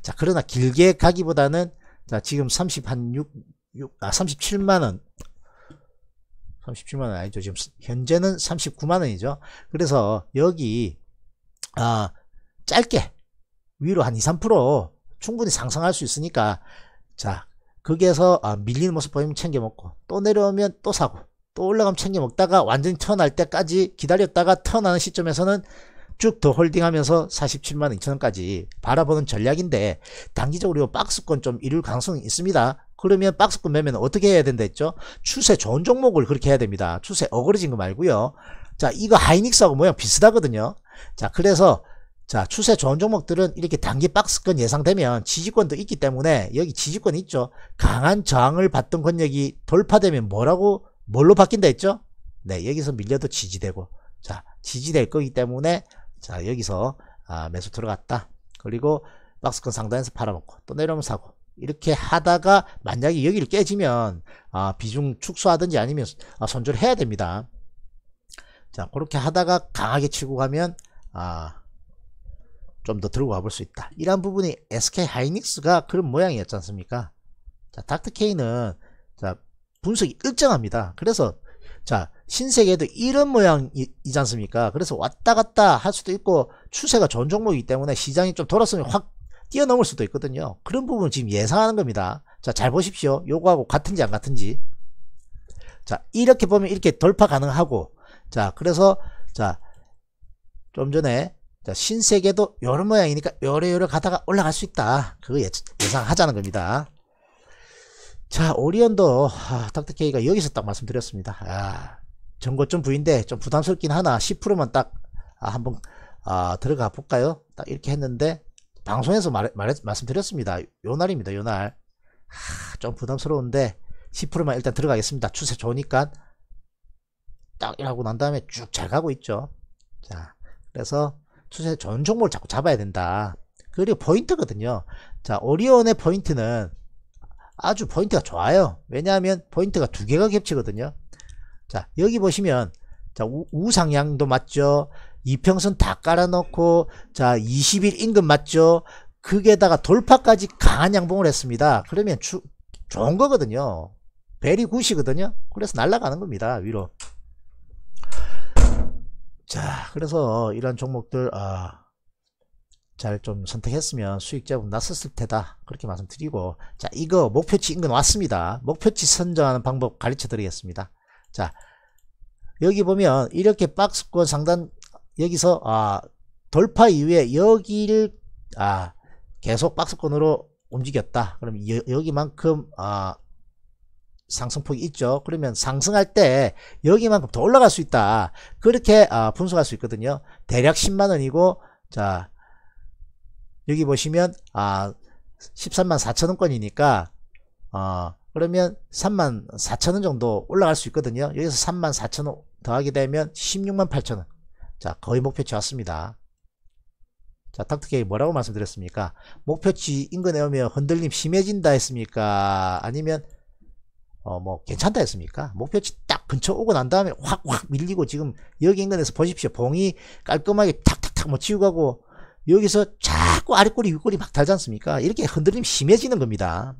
자, 그러나 길게 가기보다는 자, 지금 3 6, 6, 아, 37만원. 37만원 아니죠. 지금 현재는 39만원이죠. 그래서 여기, 아, 짧게 위로 한 2, 3% 충분히 상승할 수 있으니까 자, 거기에서 아, 밀리는 모습 보이면 챙겨 먹고 또 내려오면 또 사고 또 올라가면 챙겨 먹다가 완전히 턴할 때까지 기다렸다가 턴하는 시점에서는 쭉더 홀딩하면서 47만 2천원까지 바라보는 전략인데 단기적으로 박스권 좀 이룰 가능성이 있습니다. 그러면 박스권 매매는 어떻게 해야 된다 했죠? 추세 좋은 종목을 그렇게 해야 됩니다. 추세 어그러진 거 말고요. 자 이거 하이닉스하고 모양 비슷하거든요. 자 그래서 자 추세 좋은 종목들은 이렇게 단기 박스권 예상되면 지지권도 있기 때문에 여기 지지권 있죠. 강한 저항을 받던 권역이 돌파되면 뭐라고 뭘로 바뀐다 했죠? 네 여기서 밀려도 지지되고 자 지지될 거기 때문에 자 여기서 아, 매수 들어갔다 그리고 박스권 상단에서 팔아먹고 또 내려오면 사고 이렇게 하다가 만약에 여기를 깨지면 아, 비중 축소하든지 아니면 아, 손절 해야 됩니다 자 그렇게 하다가 강하게 치고 가면 아, 좀 더들어 와볼 수 있다 이런 부분이 SK 하이닉스가 그런 모양이었지 않습니까 자 닥터케이는 자 분석이 일정합니다 그래서 자 신세계도 이런 모양이지 않습니까 그래서 왔다 갔다 할 수도 있고 추세가 전 종목이기 때문에 시장이 좀 돌았으면 확 뛰어넘을 수도 있거든요 그런 부분 을 지금 예상하는 겁니다 자 잘 보십시오 요거하고 같은지 안 같은지 자 이렇게 보면 이렇게 돌파 가능하고 자 그래서 자좀 전에 자, 신세계도 요런 모양이니까 요래요래 가다가 올라갈 수 있다. 그거 예, 상하자는 겁니다. 자, 오리언도 아, 닥터케이가 여기서 딱 말씀드렸습니다. 아, 전고점 부인데 좀 부담스럽긴 하나 10%만 딱, 아, 한번, 아, 들어가 볼까요? 딱 이렇게 했는데, 방송에서 말, 말, 말씀드렸습니다. 요 날입니다, 요 날. 아, 좀 부담스러운데, 10%만 일단 들어가겠습니다. 추세 좋으니까, 딱일하고난 다음에 쭉 잘 가고 있죠. 자, 그래서 추세 전 종목을 자꾸 잡아야 된다. 그리고 포인트거든요. 자, 오리온의 포인트는 아주 포인트가 좋아요 왜냐하면 포인트가 두 개가 겹치거든요 자 여기 보시면 자 우, 상향도 맞죠 이평선 다 깔아놓고 자 20일 임금 맞죠 그게다가 돌파까지 강한 양봉을 했습니다 그러면 주, 좋은 거거든요 베리 굿이거든요 그래서 날아가는 겁니다 위로 자 그래서 이런 종목들 아 잘좀 선택했으면 수익자분 났었을 테다 그렇게 말씀드리고 자 이거 목표치 인근 왔습니다 목표치 선정하는 방법 가르쳐 드리겠습니다 자 여기 보면 이렇게 박스권 상단 여기서 아 돌파 이후에 여기를 아 계속 박스권으로 움직였다 그럼 여, 기만큼 아 상승폭이 있죠 그러면 상승할 때 여기만큼 더 올라갈 수 있다 그렇게 아 분석할 수 있거든요 대략 10만원이고 자 여기 보시면 아 13만 4천원권이니까 어 그러면 3만 4천원 정도 올라갈 수 있거든요 여기서 3만 4천원 더하게 되면 16만 8천원 자 거의 목표치 왔습니다 자 닥터케이 뭐라고 말씀드렸습니까 목표치 인근에 오면 흔들림 심해진다 했습니까 아니면 어 뭐 괜찮다 했습니까 목표치 딱 근처 오고 난 다음에 확 확 밀리고 지금 여기 인근에서 보십시오 봉이 깔끔하게 탁탁탁 뭐 치우고 가고 여기서 자꾸 아랫꼬리 윗꼬리 막 달지 않습니까? 이렇게 흔들림 심해지는 겁니다.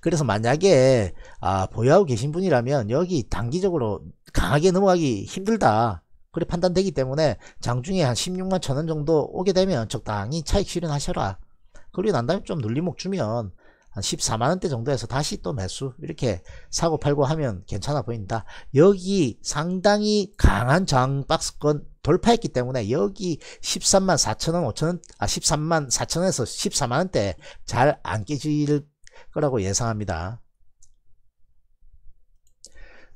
그래서 만약에 아, 보유하고 계신 분이라면 여기 단기적으로 강하게 넘어가기 힘들다. 그래 판단되기 때문에 장중에 한 16만 천원 정도 오게 되면 적당히 차익 실현하셔라. 그리고 난 다음에 좀 눌림목 주면 한 14만원대 정도에서 다시 또 매수 이렇게 사고 팔고 하면 괜찮아 보인다 여기 상당히 강한 장박스권 돌파했기 때문에 여기 13만 4천원 5천원 아 13만 4천원에서 14만원대 잘 안 깨질 거라고 예상합니다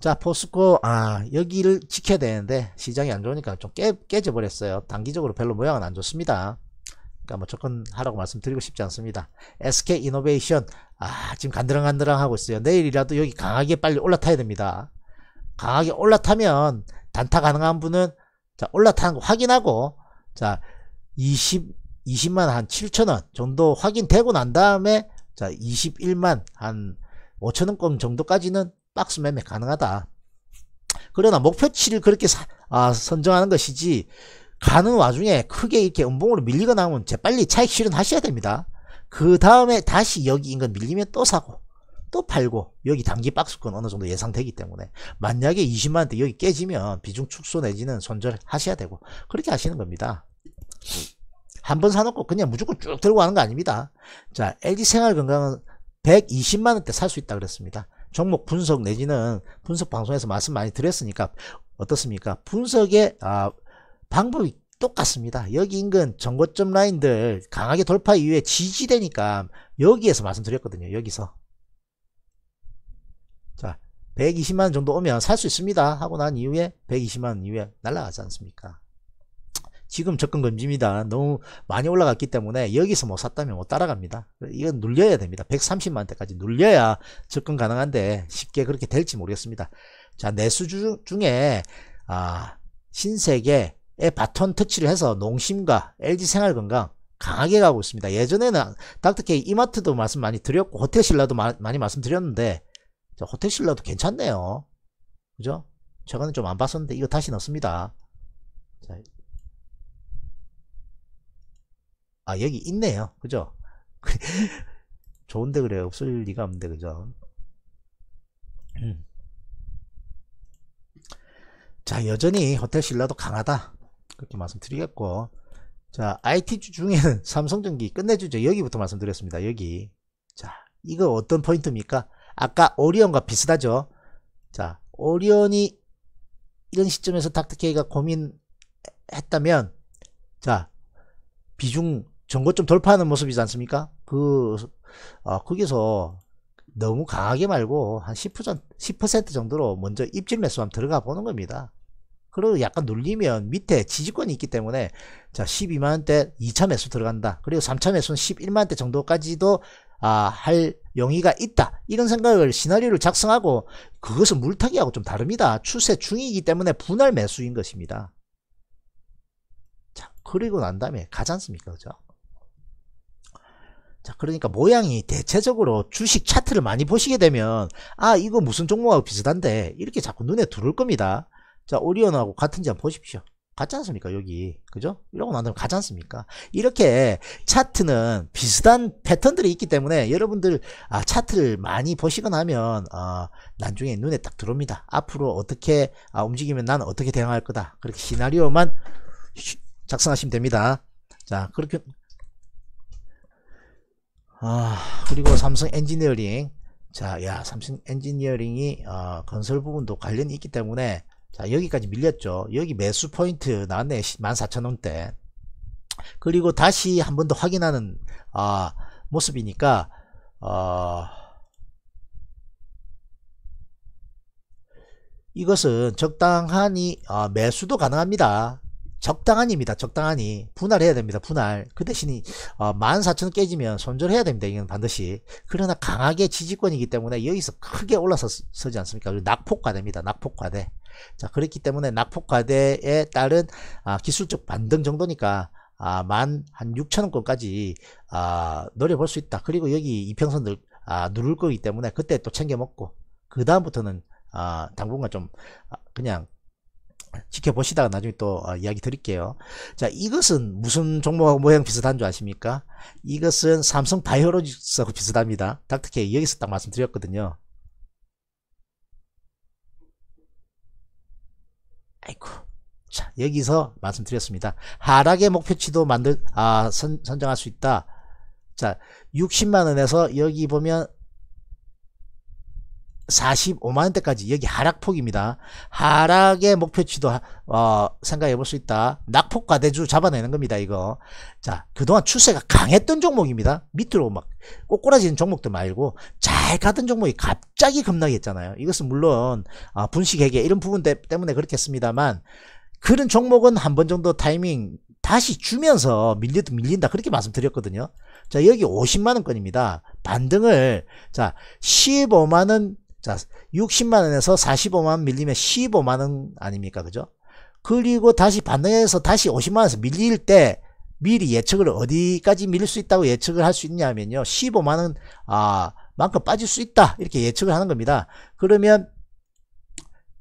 자 포스코 아 여기를 지켜야 되는데 시장이 안 좋으니까 좀 깨, 깨져 버렸어요 단기적으로 별로 모양은 안 좋습니다 그러니까 뭐접근 하라고 말씀드리고 싶지 않습니다 SK 이노베이션 아 지금 간드랑간드랑 하고 있어요 내일이라도 여기 강하게 빨리 올라타야 됩니다 강하게 올라타면 단타 가능한 분은 자, 올라타는 거 확인하고, 자, 20, 20만 한 7천원 정도 확인되고 난 다음에, 자, 21만 한 5천원권 정도까지는 박스 매매 가능하다. 그러나 목표치를 그렇게 사, 아, 선정하는 것이지, 가는 와중에 크게 이렇게 음봉으로 밀리거나 하면 재빨리 차익 실현하셔야 됩니다. 그 다음에 다시 여기 인건 밀리면 또 사고, 또 팔고 여기 단기 박스권 어느 정도 예상되기 때문에 만약에 20만원대 여기 깨지면 비중 축소 내지는 손절하셔야 되고 그렇게 하시는 겁니다. 한 번 사놓고 그냥 무조건 쭉 들고 가는 거 아닙니다. 자 LG 생활건강은 120만원대 살 수 있다 그랬습니다. 종목 분석 내지는 분석 방송에서 말씀 많이 드렸으니까 어떻습니까? 분석의 아, 방법이 똑같습니다. 여기 인근 전고점 라인들 강하게 돌파 이후에 지지되니까 여기에서 말씀드렸거든요. 여기서 자 120만원 정도 오면 살 수 있습니다 하고 난 이후에 120만원 이후에 날라가지 않습니까 지금 접근 금지입니다 너무 많이 올라갔기 때문에 여기서 못 샀다면 못 따라갑니다 이건 눌려야 됩니다 130만원 대까지 눌려야 접근 가능한데 쉽게 그렇게 될지 모르겠습니다 자 내수 중에 아 신세계 에 바톤 터치를 해서 농심과 LG생활건강 강하게 가고 있습니다. 예전에는 닥터케이 이마트도 말씀 많이 드렸고 호텔신라도 많이 말씀드렸는데 자, 호텔신라도 괜찮네요. 그죠? 최근에 좀 안 봤었는데 이거 다시 넣습니다. 자, 아 여기 있네요. 그죠? 좋은데 그래 요 없을 리가 없는데 그죠? 음. 자 여전히 호텔신라도 강하다. 그렇게 말씀드리겠고 자 IT 주 중에는 삼성전기 끝내주죠. 여기부터 말씀드렸습니다. 여기 자 이거 어떤 포인트입니까? 아까 오리온과 비슷하죠. 자, 오리온이 이런 시점에서 닥터케이가 고민했다면 자, 비중 전고 좀 돌파하는 모습이지 않습니까? 그 어, 거기서 너무 강하게 말고 한 10%, 10% 정도로 먼저 입질 매수 한번 들어가 보는 겁니다. 그리고 약간 눌리면 밑에 지지권이 있기 때문에 자 12만원대 2차 매수 들어간다. 그리고 3차 매수는 11만원대 정도까지도 아, 할 용의가 있다 이런 생각을 시나리오를 작성하고 그것은 물타기하고 좀 다릅니다 추세 중이기 때문에 분할 매수인 것입니다 자 그리고 난 다음에 가지 않습니까 그죠 자 그러니까 모양이 대체적으로 주식 차트를 많이 보시게 되면 아 이거 무슨 종목하고 비슷한데 이렇게 자꾸 눈에 들어올 겁니다 자 오리온하고 같은지 한번 보십시오 같지 않습니까 여기 그죠 이러고 나면 가지 않습니까 이렇게 차트는 비슷한 패턴들이 있기 때문에 여러분들 아, 차트를 많이 보시거나 하면 아, 나중에 눈에 딱 들어옵니다 앞으로 어떻게 아, 움직이면 나는 어떻게 대응할 거다 그렇게 시나리오만 작성하시면 됩니다 자 그렇게 아 그리고 삼성 엔지니어링 자, 야, 삼성 엔지니어링이 어, 건설 부분도 관련이 있기 때문에 자 여기까지 밀렸죠 여기 매수 포인트 나왔네 14,000원대 그리고 다시 한 번 더 확인하는 아, 모습이니까 어, 이것은 적당하니 아, 매수도 가능합니다 적당한입니다 적당하니 분할해야 됩니다 분할 그 대신에 어, 14,000원 깨지면 손절해야 됩니다 이건 반드시 그러나 강하게 지지권이기 때문에 여기서 크게 올라서지 않습니까 낙폭과됩니다 낙폭과대 자 그렇기 때문에 낙폭과대에 따른 아, 기술적 반등 정도니까 아, 만한 6천원권까지 아, 노려볼 수 있다. 그리고 여기 이평선 늘, 아, 누를 거기 때문에 그때 또 챙겨 먹고 그 다음부터는 아, 당분간 좀 아, 그냥 지켜보시다가 나중에 또 어, 이야기 드릴게요. 자, 이것은 무슨 종목하고 모양 비슷한 줄 아십니까? 이것은 삼성 바이오로직스하고 비슷합니다. 닥터케 여기서 딱 말씀드렸거든요. 아이고. 자, 여기서 말씀드렸습니다. 하락의 목표치도 만들, 아, 선, 선정할 수 있다. 자, 60만원에서 여기 보면 45만 원대까지 여기 하락폭입니다. 하락의 목표치도 어, 생각해 볼 수 있다. 낙폭 과대주 잡아내는 겁니다. 이거 자 그동안 추세가 강했던 종목입니다. 밑으로 막 꼬꾸라지는 종목들 말고 잘 가던 종목이 갑자기 급락했잖아요. 이것은 물론 어, 분식회계 이런 부분 때문에 그렇겠습니다만 그런 종목은 한 번 정도 타이밍 다시 주면서 밀리도 밀린다 그렇게 말씀드렸거든요. 자 여기 50만원권입니다. 반등을 자 15만원 자, 60만원에서 45만원 밀리면 15만원 아닙니까? 그죠? 그리고 다시 반등해서 다시 50만원에서 밀릴 때 미리 예측을 어디까지 밀릴 수 있다고 예측을 할 수 있냐면요. 15만원, 아, 만큼 빠질 수 있다. 이렇게 예측을 하는 겁니다. 그러면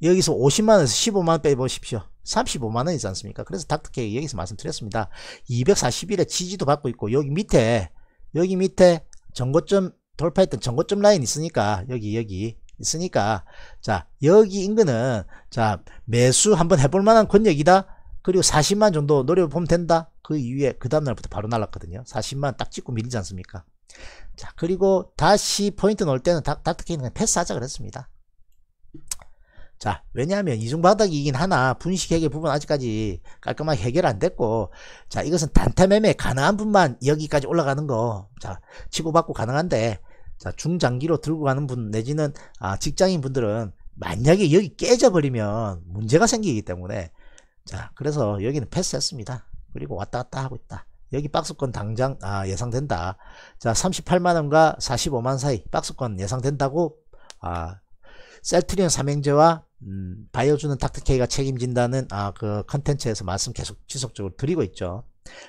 여기서 50만원에서 15만원 빼보십시오. 35만원이지 않습니까? 그래서 닥터케이 여기서 말씀드렸습니다. 241에 지지도 받고 있고, 여기 밑에, 여기 밑에 정거점 돌파했던 정거점 라인 있으니까, 여기, 여기, 있으니까 자 여기 인근은 자 매수 한번 해볼 만한 권역이다 그리고 40만 정도 노려보면 된다 그 이후에 그 다음날부터 바로 날랐거든요 40만 딱 찍고 밀리지 않습니까 자 그리고 다시 포인트 넣을 때는 닥터케이는 패스하자 그랬습니다 자 왜냐하면 이중바닥이긴 하나 분식 회계 부분 아직까지 깔끔하게 해결 안 됐고 자 이것은 단타 매매 가능한 분만 여기까지 올라가는 거자 치고받고 가능한데 자, 중장기로 들고 가는 분 내지는 아, 직장인 분들은 만약에 여기 깨져버리면 문제가 생기기 때문에 자, 그래서 여기는 패스했습니다. 그리고 왔다 갔다 하고 있다. 여기 박스권 당장 아, 예상된다. 자, 38만원과 45만 사이 박스권 예상된다고 아, 셀트리온 삼행제와 음, 바이오주는 닥터케이가 책임진다는 아, 그 컨텐츠에서 말씀 계속 지속적으로 드리고 있죠.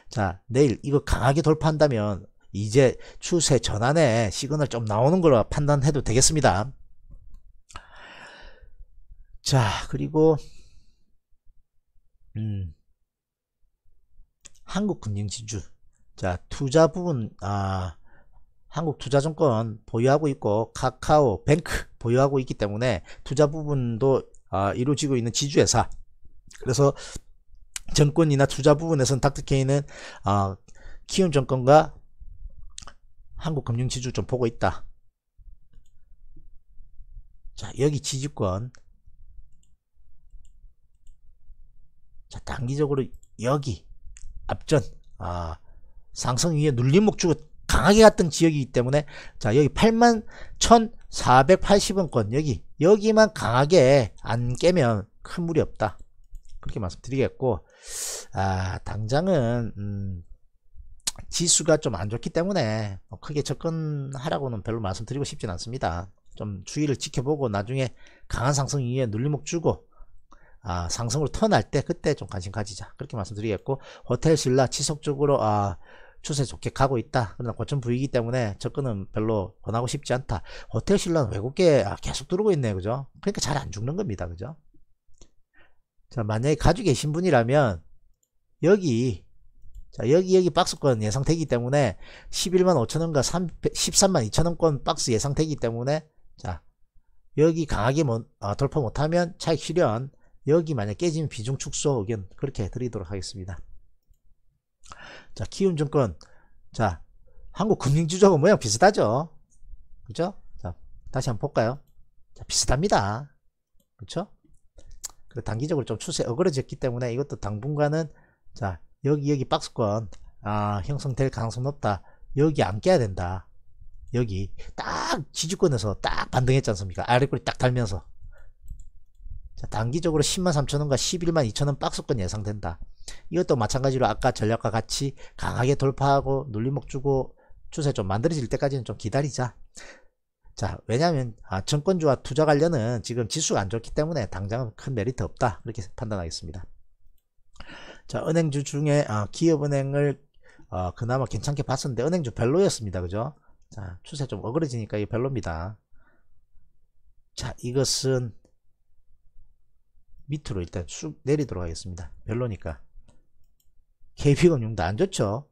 자, 내일 이거 강하게 돌파한다면 이제 추세 전환에 시그널 좀 나오는 걸로 판단해도 되겠습니다. 자, 그리고 음, 한국금융지주 자 투자 부분 아 한국투자증권 보유하고 있고 카카오 뱅크 보유하고 있기 때문에 투자 부분도 아, 이루어지고 있는 지주회사 그래서 정권이나 투자 부분에선 닥터케이는 아, 키움 정권과 한국 금융 지주좀 보고 있다. 자, 여기 지지권. 자, 단기적으로 여기 앞전 아, 상승 위에 눌림 목주가 강하게 갔던 지역이기 때문에 자, 여기 8만 1,480원권 여기 여기만 강하게 안 깨면 큰 무리 없다. 그렇게 말씀드리겠고 아, 당장은 음, 지수가 좀 안 좋기 때문에 뭐 크게 접근하라고는 별로 말씀드리고 싶진 않습니다. 좀 주의를 지켜보고 나중에 강한 상승 이후에 눌림목 주고 아, 상승으로 터날 때 그때 좀 관심 가지자 그렇게 말씀드리겠고 호텔 신라 지속적으로 아, 추세 좋게 가고 있다 그러나 고점 부위이기 때문에 접근은 별로 권하고 싶지 않다 호텔 신라는 외국계 아, 계속 들어오고 있네 그죠 그러니까 잘 안 죽는 겁니다 그죠 자 만약에 가지고 계신 분이라면 여기 자, 여기, 여기 박스권 예상되기 때문에 11만 5천원과 13만 2천원권 박스 예상되기 때문에, 자, 여기 강하게 못, 아, 돌파 못하면 차익 실현, 여기 만약 깨지면 비중 축소 의견 그렇게 드리도록 하겠습니다. 자, 키움증권. 자, 한국 금융주적은고 모양 비슷하죠? 그죠? 자, 다시 한번 볼까요? 자, 비슷합니다. 그쵸? 그렇죠? 그 단기적으로 좀 추세 어그러졌기 때문에 이것도 당분간은 자, 여기 여기 박스권 아, 형성될 가능성 높다 여기 안 깨야 된다 여기 딱 지지권에서 딱 반등했지 않습니까 아래꼬리 딱 달면서 자, 단기적으로 10만 3천원과 11만 2천원 박스권 예상된다 이것도 마찬가지로 아까 전략과 같이 강하게 돌파하고 눌림목 주고 추세 좀 만들어질 때까지는 좀 기다리자 자 왜냐하면 아, 증권주와 투자 관련은 지금 지수가 안 좋기 때문에 당장은 큰 메리트 없다 그렇게 판단하겠습니다 자, 은행주 중에 아, 기업은행을 어, 그나마 괜찮게 봤었는데 은행주 별로였습니다. 그죠? 자, 추세 좀 어그러지니까 이 별로입니다. 자, 이것은 밑으로 일단 쑥 내리도록 하겠습니다. 별로니까. KB금융도 안 좋죠?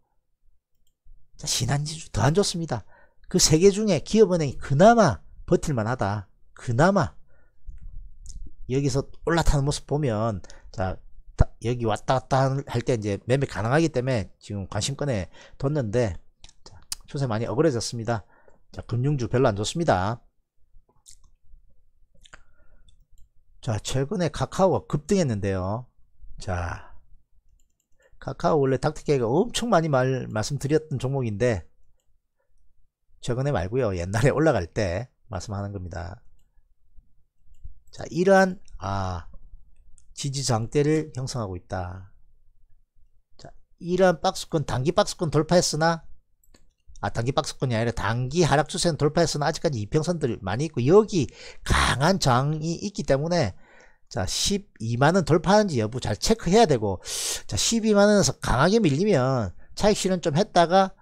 자, 신한지주 더 안 좋습니다. 그 세 개 중에 기업은행이 그나마 버틸만 하다. 그나마. 여기서 올라타는 모습 보면, 자, 여기 왔다 갔다 할 때 이제 매매 가능하기 때문에 지금 관심권에 뒀는데 자, 추세 많이 억울해졌습니다. 자, 금융주 별로 안 좋습니다. 자, 최근에 카카오가 급등했는데요. 자, 카카오 원래 닥터케이가 엄청 많이 말, 말씀드렸던 종목인데 최근에 말고요. 옛날에 올라갈 때 말씀하는 겁니다. 자, 이러한 아 지지장대를 형성하고 있다. 자, 이러한 박스권, 단기 박스권 돌파했으나 아 단기 박스권이 아니라 단기 하락 추세는 돌파했으나 아직까지 이평선들 많이 있고 여기 강한 저항이 있기 때문에 자 12만원 돌파하는지 여부 잘 체크해야 되고 자 12만원에서 강하게 밀리면 차익 실현 좀 했다가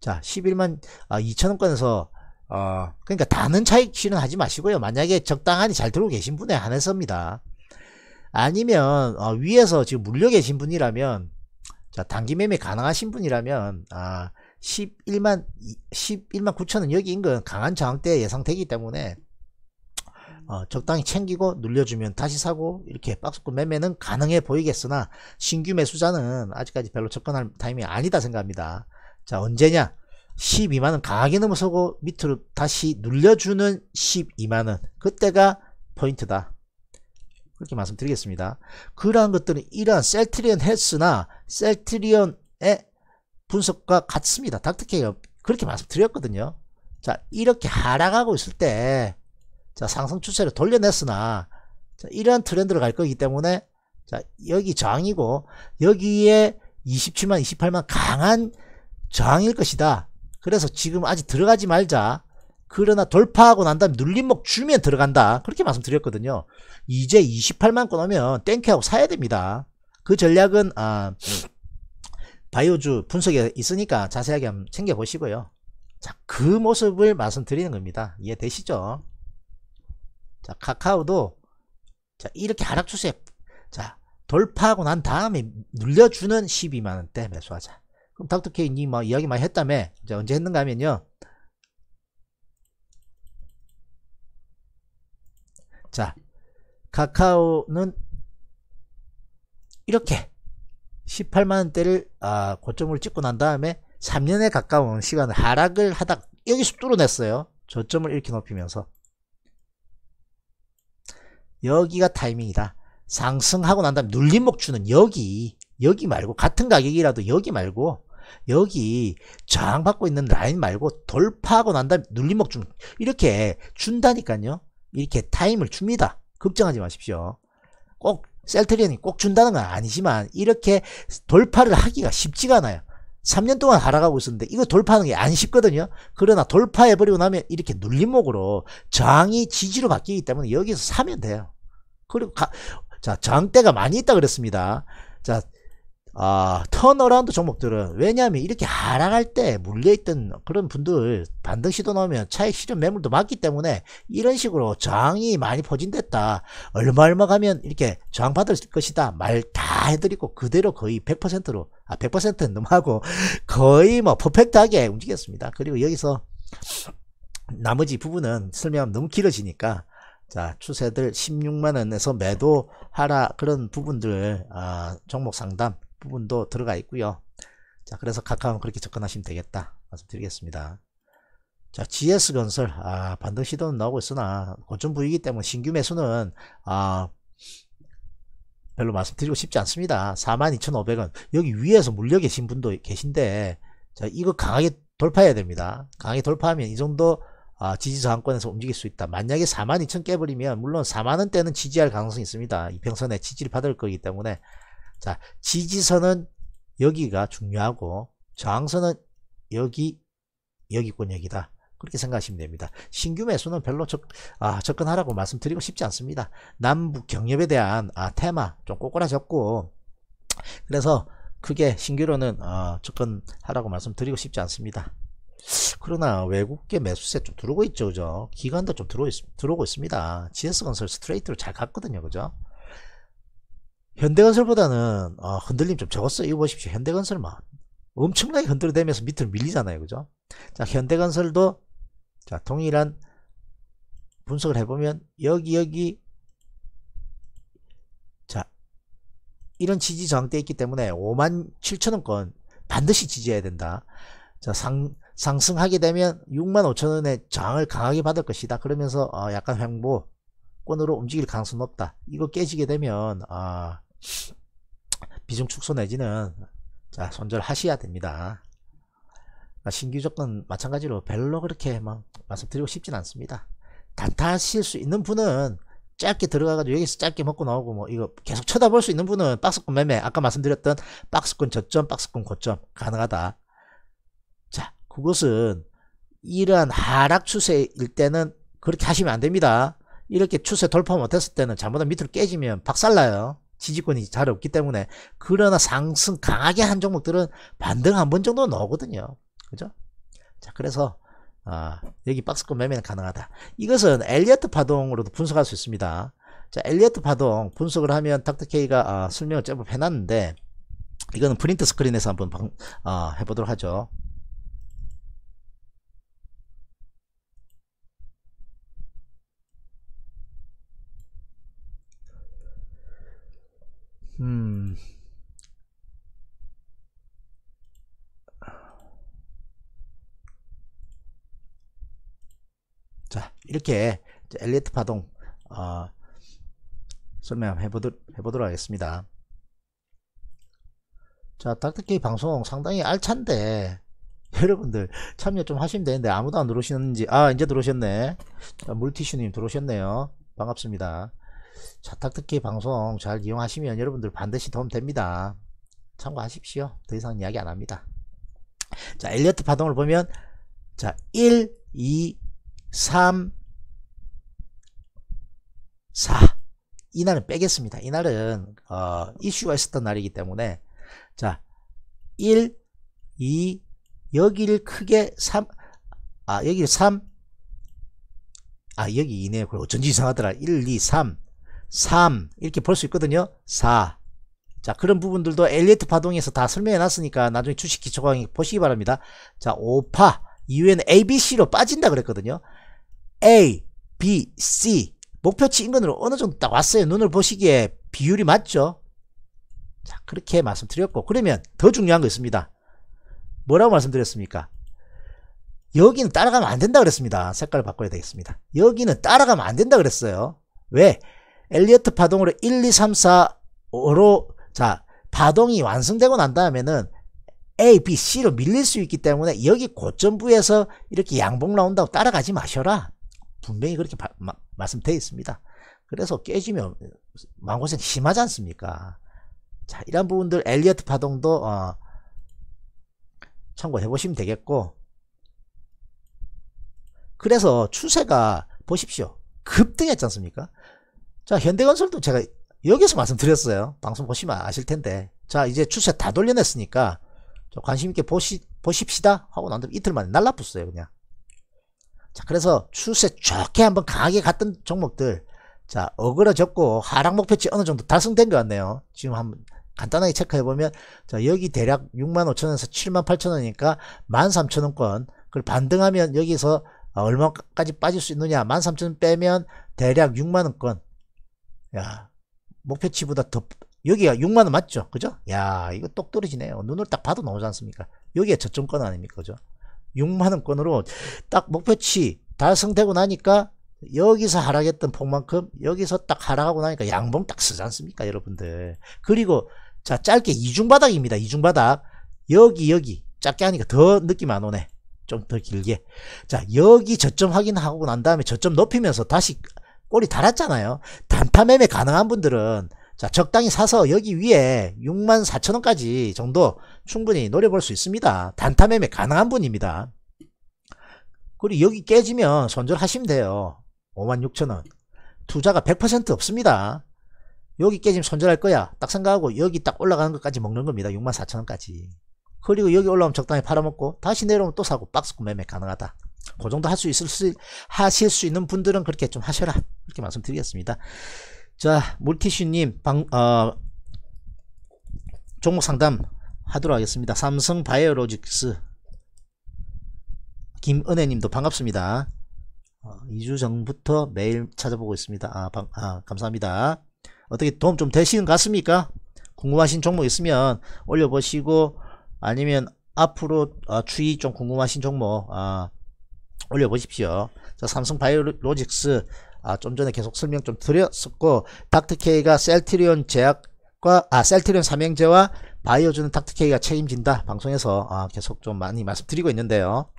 자 11만 아, 2천원권에서 어 그러니까 다른 차익 실현하지 마시고요 만약에 적당하니 잘 들고 계신 분에 한해서입니다 아니면 어, 위에서 지금 물려 계신 분이라면 자 단기 매매 가능하신 분이라면 아 11만 11만 9천원 여기 인근 강한 저항대 예상되기 때문에 어, 적당히 챙기고 눌려주면 다시 사고 이렇게 박스권 매매는 가능해 보이겠으나 신규 매수자는 아직까지 별로 접근할 타이밍이 아니다 생각합니다. 자 언제냐 12만원 강하게 넘어서고 밑으로 다시 눌려주는 12만원 그때가 포인트다. 그렇게 말씀드리겠습니다. 그러한 것들은 이러한 셀트리온 헬스나 셀트리온의 분석과 같습니다. 닥터케어 그렇게 말씀드렸거든요. 자 이렇게 하락하고 있을 때 자, 상승 추세를 돌려냈으나 자, 이러한 트렌드로 갈 거기 때문에 자, 여기 저항이고 여기에 27만 28만 강한 저항일 것이다. 그래서 지금 아직 들어가지 말자. 그러나 돌파하고 난 다음에 눌림목 주면 들어간다. 그렇게 말씀드렸거든요. 이제 28만 건 오면 땡큐하고 사야 됩니다. 그 전략은 아, 바이오주 분석에 있으니까 자세하게 한번 챙겨보시고요. 자, 그 모습을 말씀드리는 겁니다. 이해되시죠? 자, 카카오도 자, 이렇게 하락 추세 자, 돌파하고 난 다음에 눌려주는 12만원대 매수하자. 그럼 닥터케이 님뭐 이야기 많이 했다며 이제 언제 했는가 하면요. 자, 카카오는 이렇게 18만원대를 아, 고점을 찍고 난 다음에 3년에 가까운 시간을 하락을 하다 여기서 뚫어냈어요. 저점을 이렇게 높이면서 여기가 타이밍이다. 상승하고 난 다음에 눌림목 주는 여기 여기 말고 같은 가격이라도 여기 말고 여기 저항받고 있는 라인 말고 돌파하고 난 다음에 눌림목 주는 이렇게 준다니까요. 이렇게 타임을 줍니다. 걱정하지 마십시오. 꼭 셀트리온이 꼭 준다는 건 아니지만 이렇게 돌파를 하기가 쉽지가 않아요. 3년 동안 하락하고 있었는데 이거 돌파하는 게 안 쉽거든요. 그러나 돌파해버리고 나면 이렇게 눌림목으로 저항이 지지로 바뀌기 때문에 여기서 사면 돼요. 그리고 가, 자 저항대가 많이 있다 그랬습니다. 자 아, 턴어라운드 종목들은 왜냐하면 이렇게 하락할 때 물려있던 그런 분들 반등 시도 나오면 차익 실현 매물도 많기 때문에 이런 식으로 저항이 많이 포진됐다 얼마 얼마 가면 이렇게 저항 받을 것이다 말 다 해드리고 그대로 거의 100%로 아 100%는 무하고 거의 뭐 퍼펙트하게 움직였습니다 그리고 여기서 나머지 부분은 설명 너무 길어지니까 자 추세들 16만원에서 매도 하라 그런 부분들 아, 종목 상담 부분도 들어가 있고요 자 그래서 카카오는 그렇게 접근하시면 되겠다 말씀드리겠습니다 자 GS건설 아 반등 시도는 나오고 있으나 고점 부위이기 때문에 신규 매수는 아 별로 말씀드리고 싶지 않습니다 42,500원 여기 위에서 물려 계신 분도 계신데 자 이거 강하게 돌파해야 됩니다 강하게 돌파하면 이 정도 아, 지지저항권에서 움직일 수 있다. 만약에 42,000 깨버리면 물론 4만원대는 지지할 가능성이 있습니다. 이평선에 지지를 받을 거기 때문에 자, 지지선은 여기가 중요하고 저항선은 여기, 여기군 여기다. 그렇게 생각하시면 됩니다. 신규 매수는 별로 적, 아, 접근하라고 말씀드리고 싶지 않습니다. 남북 경협에 대한 아, 테마 좀 꼬꾸라졌고 그래서 크게 신규로는 어, 접근하라고 말씀드리고 싶지 않습니다. 그러나 외국계 매수세 좀 들어오고 있죠, 그죠? 기관도 좀 들어오, 들어오고 있습니다. GS건설 스트레이트로 잘 갔거든요, 그죠? 현대건설보다는 아, 흔들림 좀 적었어요. 이거 보십시오. 현대건설만 엄청나게 흔들대면서 어 밑으로 밀리잖아요. 그죠? 자, 현대건설도 자, 동일한 분석을 해보면 여기 여기 자 이런 지지 저항대 있기 때문에 5만 7천원권 반드시 지지해야 된다. 자, 상, 상승하게 되면 6만 5천원의 저항을 강하게 받을 것이다. 그러면서 어, 약간 횡보 권으로 움직일 가능성 높다. 이거 깨지게 되면 아 비중 축소 내지는 자 손절하셔야 됩니다. 아, 신규 조건 마찬가지로 별로 그렇게 막 말씀드리고 싶진 않습니다. 단타하실 수 있는 분은 짧게 들어가가지고 여기서 짧게 먹고 나오고 뭐 이거 계속 쳐다볼 수 있는 분은 박스권 매매 아까 말씀드렸던 박스권 저점 박스권 고점 가능하다. 자 그것은 이러한 하락 추세일 때는 그렇게 하시면 안 됩니다. 이렇게 추세 돌파 못했을 때는 잘못하면 밑으로 깨지면 박살나요. 지지권이 잘 없기 때문에 그러나 상승 강하게 한 종목들은 반등 한 번 정도 나오거든요. 그죠? 자 그래서 아, 여기 박스권 매매는 가능하다. 이것은 엘리어트 파동으로도 분석할 수 있습니다. 자, 엘리어트 파동 분석을 하면 닥터케이가 아, 설명을 제법 해놨는데 이거는 프린트 스크린에서 한번 방, 아, 해보도록 하죠. 음. 자, 이렇게 엘리트 파동 어, 설명 해보도, 해보도록 하겠습니다. 자, 닥터케이 방송 상당히 알찬데 여러분들 참여 좀 하시면 되는데 아무도 안 들어오시는지 아 이제 들어오셨네. 자, 물티슈님 들어오셨네요. 반갑습니다. 자탁특기 방송 잘 이용하시면 여러분들 반드시 도움됩니다. 참고하십시오. 더 이상 이야기 안 합니다. 자, 엘리어트 파동을 보면 자, 1, 2, 3, 4 이날은 빼겠습니다. 이날은 어, 이슈가 있었던 날이기 때문에 자, 1, 2, 여기를 크게 3, 아, 여기를 3, 아, 여기 2네요. 그럼 어쩐지 이상하더라. 1, 2, 3, 3 이렇게 볼 수 있거든요. 4. 자 그런 부분들도 엘리트 파동에서 다 설명해 놨으니까 나중에 주식 기초 강의 보시기 바랍니다. 자 5파 이후에는 ABC로 빠진다 그랬거든요. A, B, C 목표치 인근으로 어느 정도 딱 왔어요. 눈을 보시기에 비율이 맞죠? 자 그렇게 말씀드렸고 그러면 더 중요한 거 있습니다. 뭐라고 말씀드렸습니까? 여기는 따라가면 안 된다 그랬습니다. 색깔을 바꿔야 되겠습니다. 여기는 따라가면 안 된다 그랬어요. 왜? 엘리어트 파동으로 1, 2, 3, 4로 자 파동이 완성되고 난 다음에는 A, B, C로 밀릴 수 있기 때문에 여기 고점부에서 이렇게 양봉 나온다고 따라가지 마셔라. 분명히 그렇게 바, 마, 말씀되어 있습니다. 그래서 깨지면 망고생 심하지 않습니까? 자, 이런 부분들 엘리어트 파동도 어, 참고해 보시면 되겠고 그래서 추세가 보십시오. 급등했지 않습니까? 자, 현대건설도 제가 여기서 말씀드렸어요. 방송 보시면 아실 텐데. 자, 이제 추세 다 돌려냈으니까 관심있게 보시, 보십시다. 하고 난다음 이틀 만에 날라붙어요, 그냥. 자, 그래서 추세 좋게 한번 강하게 갔던 종목들. 자, 어그러졌고 하락 목표치 어느 정도 달성된 것 같네요. 지금 한번 간단하게 체크해보면, 자, 여기 대략 6 5 0 0 0원에서7 8 0 0 0원이니까1 3 0 0 0원권 그걸 반등하면 여기서 얼마까지 빠질 수 있느냐. 1 3 0 0 0원 빼면 대략 6만원권. 야, 목표치보다 더, 여기가 6만원 맞죠? 그죠? 야, 이거 똑 떨어지네요. 눈을 딱 봐도 나오지 않습니까? 여기가 저점권 아닙니까? 그죠? 6만원권으로 딱 목표치 달성되고 나니까 여기서 하락했던 폭만큼 여기서 딱 하락하고 나니까 양봉 딱 쓰지 않습니까? 여러분들. 그리고 자, 짧게 이중바닥입니다. 이중바닥. 여기, 여기. 짧게 하니까 더 느낌 안 오네. 좀 더 길게. 자, 여기 저점 확인하고 난 다음에 저점 높이면서 다시 꼬리 달았잖아요. 단타 매매 가능한 분들은 자 적당히 사서 여기 위에 6 4 0 0 0원까지 정도 충분히 노려볼 수 있습니다. 단타 매매 가능한 분입니다. 그리고 여기 깨지면 손절하시면 돼요. 5 6 0 0 0원 투자가 100% 없습니다. 여기 깨지면 손절할 거야. 딱 생각하고 여기 딱 올라가는 것까지 먹는 겁니다. 6 4 0 0 0원까지 그리고 여기 올라오면 적당히 팔아먹고 다시 내려오면 또 사고 박스권 매매 가능하다. 그 정도 할 수 있을 수, 하실 수 있는 분들은 그렇게 좀 하셔라. 이렇게 말씀드리겠습니다. 자, 물티슈님, 방, 어, 종목 상담 하도록 하겠습니다. 삼성 바이오로직스. 김은혜님도 반갑습니다. 2주 어, 전부터 매일 찾아보고 있습니다. 아, 방, 아, 감사합니다. 어떻게 도움 좀 되시는 것 같습니까? 궁금하신 종목 있으면 올려보시고, 아니면 앞으로 아, 추이 좀 궁금하신 종목, 아, 올려보십시오. 자, 삼성 바이오로직스 아, 좀 전에 계속 설명 좀 드렸었고 닥터케이가 셀트리온 제약과 아 셀트리온 삼형제와 바이오주는 닥터케이가 책임진다 방송에서 아, 계속 좀 많이 말씀드리고 있는데요.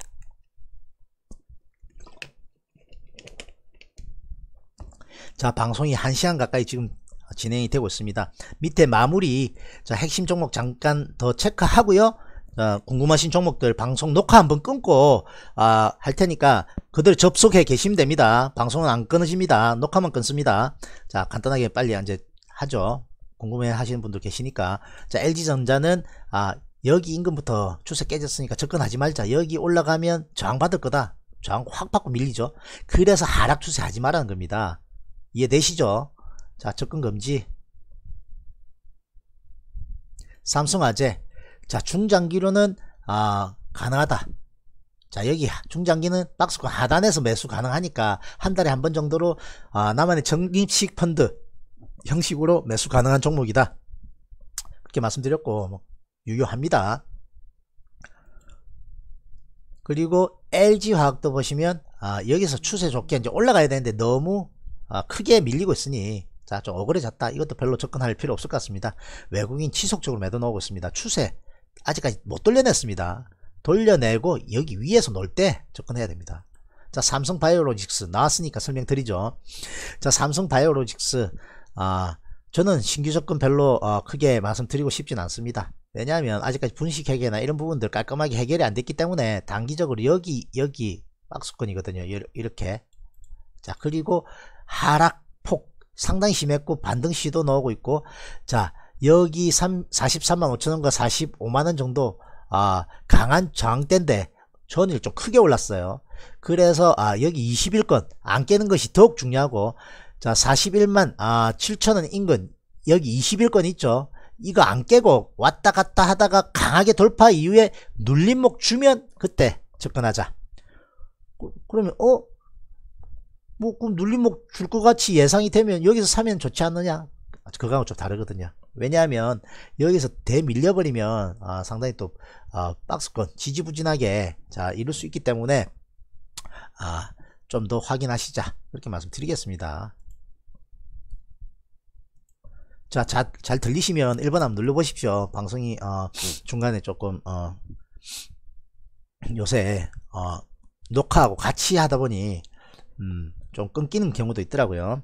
자 방송이 한시간 가까이 지금 진행이 되고 있습니다 밑에 마무리 자 핵심 종목 잠깐 더 체크하고요 어, 궁금하신 종목들 방송 녹화 한번 끊고 아, 할 테니까 그들 접속해 계시면 됩니다. 방송은 안끊어집니다 녹화만 끊습니다. 자 간단하게 빨리 이제 하죠. 궁금해 하시는 분들 계시니까 자 LG전자는 아, 여기 임금부터 추세 깨졌으니까 접근하지 말자. 여기 올라가면 저항받을 거다. 저항 확 받고 밀리죠. 그래서 하락 추세 하지 말라는 겁니다. 이해되시죠? 자 접근 금지 삼성아재 자 중장기로는 아 가능하다 자 여기 중장기는 박스권 하단에서 매수 가능하니까 한 달에 한 번 정도로 아, 나만의 정립식 펀드 형식으로 매수 가능한 종목이다 그렇게 말씀드렸고 뭐, 유효합니다 그리고 LG화학도 보시면 아, 여기서 추세 좋게 이제 올라가야 되는데 너무 아, 크게 밀리고 있으니 자, 좀 억울해졌다. 이것도 별로 접근할 필요 없을 것 같습니다. 외국인 지속적으로 매도 나오고 있습니다. 추세 아직까지 못 돌려냈습니다. 돌려내고 여기 위에서 놀 때 접근해야 됩니다. 자 삼성 바이오로직스 나왔으니까 설명드리죠. 자 삼성 바이오로직스 아 저는 신규 접근 별로 어, 크게 말씀드리고 싶진 않습니다. 왜냐하면 아직까지 분식 해결이나 이런 부분들 깔끔하게 해결이 안 됐기 때문에 단기적으로 여기 여기 박스권이거든요. 이렇게 자 그리고 하락폭 상당히 심했고 반등 시도 나오고 있고 자 여기 3, 43만 5천원과 45만원 정도 아, 강한 저항대인데 전일 좀 크게 올랐어요 그래서 아, 여기 21건 안 깨는 것이 더욱 중요하고 자 41만 아, 7천원 인근 여기 21건 있죠 이거 안 깨고 왔다 갔다 하다가 강하게 돌파 이후에 눌림목 주면 그때 접근하자 그, 그러면 어? 뭐 그럼 눌림목 줄 것 같이 예상이 되면 여기서 사면 좋지 않느냐 아, 그거하고 좀 다르거든요 왜냐하면 여기서 대밀려 버리면 아, 상당히 또 아, 박스권 지지부진하게 자 이룰 수 있기 때문에 아, 좀 더 확인하시자 그렇게 말씀드리겠습니다 자, 자, 잘 들리시면 1번 한번 눌러보십시오 방송이 어, 중간에 조금 어, 요새 어, 녹화하고 같이 하다 보니 음, 좀 끊기는 경우도 있더라고요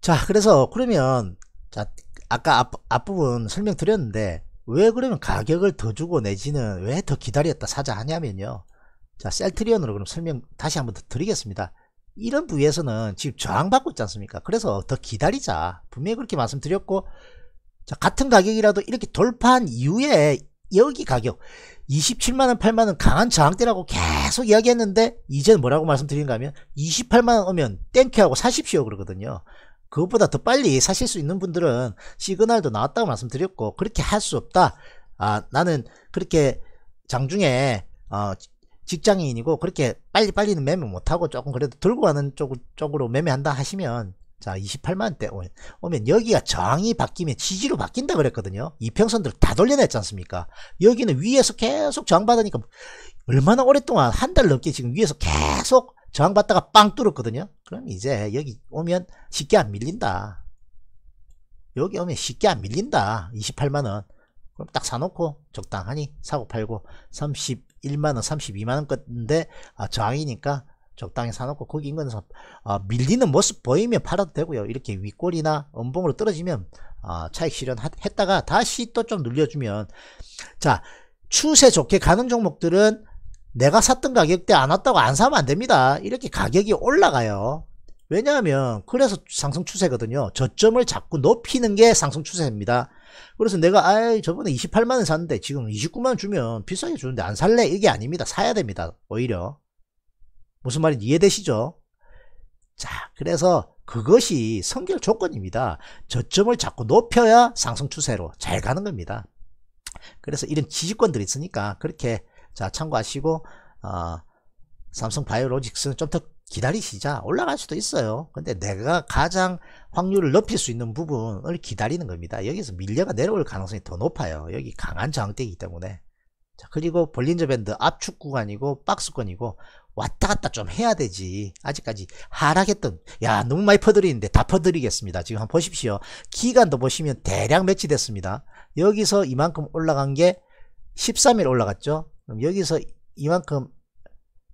자 그래서 그러면 자 아까 앞, 앞부분 설명드렸는데 왜 그러면 가격을 더 주고 내지는 왜 더 기다렸다 사자 하냐면요 자 셀트리온으로 그럼 설명 다시 한번 더 드리겠습니다 이런 부위에서는 지금 저항받고 있지 않습니까 그래서 더 기다리자 분명히 그렇게 말씀드렸고 자 같은 가격이라도 이렇게 돌파한 이후에 여기 가격 27만원 8만원 강한 저항대라고 계속 이야기했는데 이제는 뭐라고 말씀드린가 하면 28만원 오면 땡큐하고 사십시오 그러거든요 그것보다 더 빨리 사실 수 있는 분들은 시그널도 나왔다고 말씀드렸고 그렇게 할 수 없다 아 나는 그렇게 장중에 어, 직장인이고 그렇게 빨리빨리는 매매 못하고 조금 그래도 들고 가는 쪽, 쪽으로 매매한다 하시면 자 28만원대 오면, 오면 여기가 저항이 바뀌면 지지로 바뀐다 그랬거든요 이평선들 다 돌려냈지 않습니까 여기는 위에서 계속 저항받으니까 얼마나 오랫동안 한 달 넘게 지금 위에서 계속 저항받다가 빵 뚫었거든요. 그럼 이제 여기 오면 쉽게 안 밀린다. 여기 오면 쉽게 안 밀린다. 28만원. 그럼 딱 사놓고 적당하니 사고 팔고 31만원, 32만원 건데 아, 저항이니까 적당히 사놓고 거기 인근에서 아, 밀리는 모습 보이면 팔아도 되고요. 이렇게 윗골이나 음봉으로 떨어지면 아, 차익 실현했다가 다시 또 좀 눌려주면 자 추세 좋게 가는 종목들은 내가 샀던 가격대 안 왔다고 안 사면 안 됩니다. 이렇게 가격이 올라가요. 왜냐하면 그래서 상승 추세거든요. 저점을 자꾸 높이는 게 상승 추세입니다. 그래서 내가 아이 저번에 28만원 샀는데 지금 29만원 주면 비싸게 주는데 안 살래? 이게 아닙니다. 사야 됩니다. 오히려. 무슨 말인지 이해되시죠? 자 그래서 그것이 성결 조건입니다. 저점을 자꾸 높여야 상승 추세로 잘 가는 겁니다. 그래서 이런 지지권들이 있으니까 그렇게 자 참고하시고 어, 삼성 바이오로직스는 좀 더 기다리시자 올라갈 수도 있어요 근데 내가 가장 확률을 높일 수 있는 부분을 기다리는 겁니다 여기서 밀려가 내려올 가능성이 더 높아요 여기 강한 저항대이기 때문에 자 그리고 볼린저 밴드 압축 구간이고 박스권이고 왔다 갔다 좀 해야 되지 아직까지 하락했던 야 너무 많이 퍼드리는데 다 퍼드리겠습니다 지금 한번 보십시오 기간도 보시면 대략 매치 됐습니다 여기서 이만큼 올라간 게 13일 올라갔죠 그럼 여기서 이만큼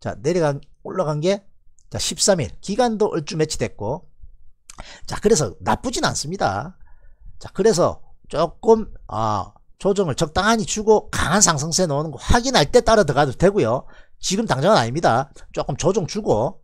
자 내려간 올라간 게자 13일 기간도 얼추 매치됐고 자 그래서 나쁘진 않습니다 자 그래서 조금 아 조정을 적당히 주고 강한 상승세 놓는거 확인할 때 따라 들어가도 되고요 지금 당장은 아닙니다 조금 조정 주고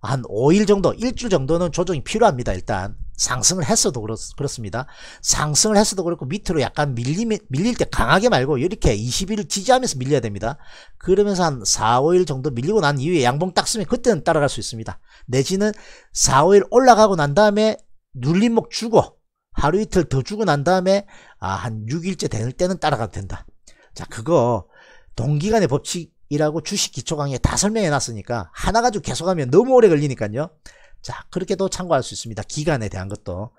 한 5일 정도 일주일 정도는 조정이 필요합니다 일단 상승을 했어도 그렇, 그렇습니다. 상승을 했어도 그렇고 밑으로 약간 밀리, 밀릴 때 강하게 말고 이렇게 20일 을 지지하면서 밀려야 됩니다. 그러면서 한 4, 5일 정도 밀리고 난 이후에 양봉 딱 쓰면 그때는 따라갈 수 있습니다. 내지는 4, 5일 올라가고 난 다음에 눌림목 주고 하루 이틀 더 주고 난 다음에 아, 한 6일째 될 때는 따라가도 된다. 자, 그거 동기간의 법칙이라고 주식 기초 강의에 다 설명해 놨으니까 하나 가지고 계속하면 너무 오래 걸리니까요. 자, 그렇게도 참고할 수 있습니다. 기간에 대한 것도.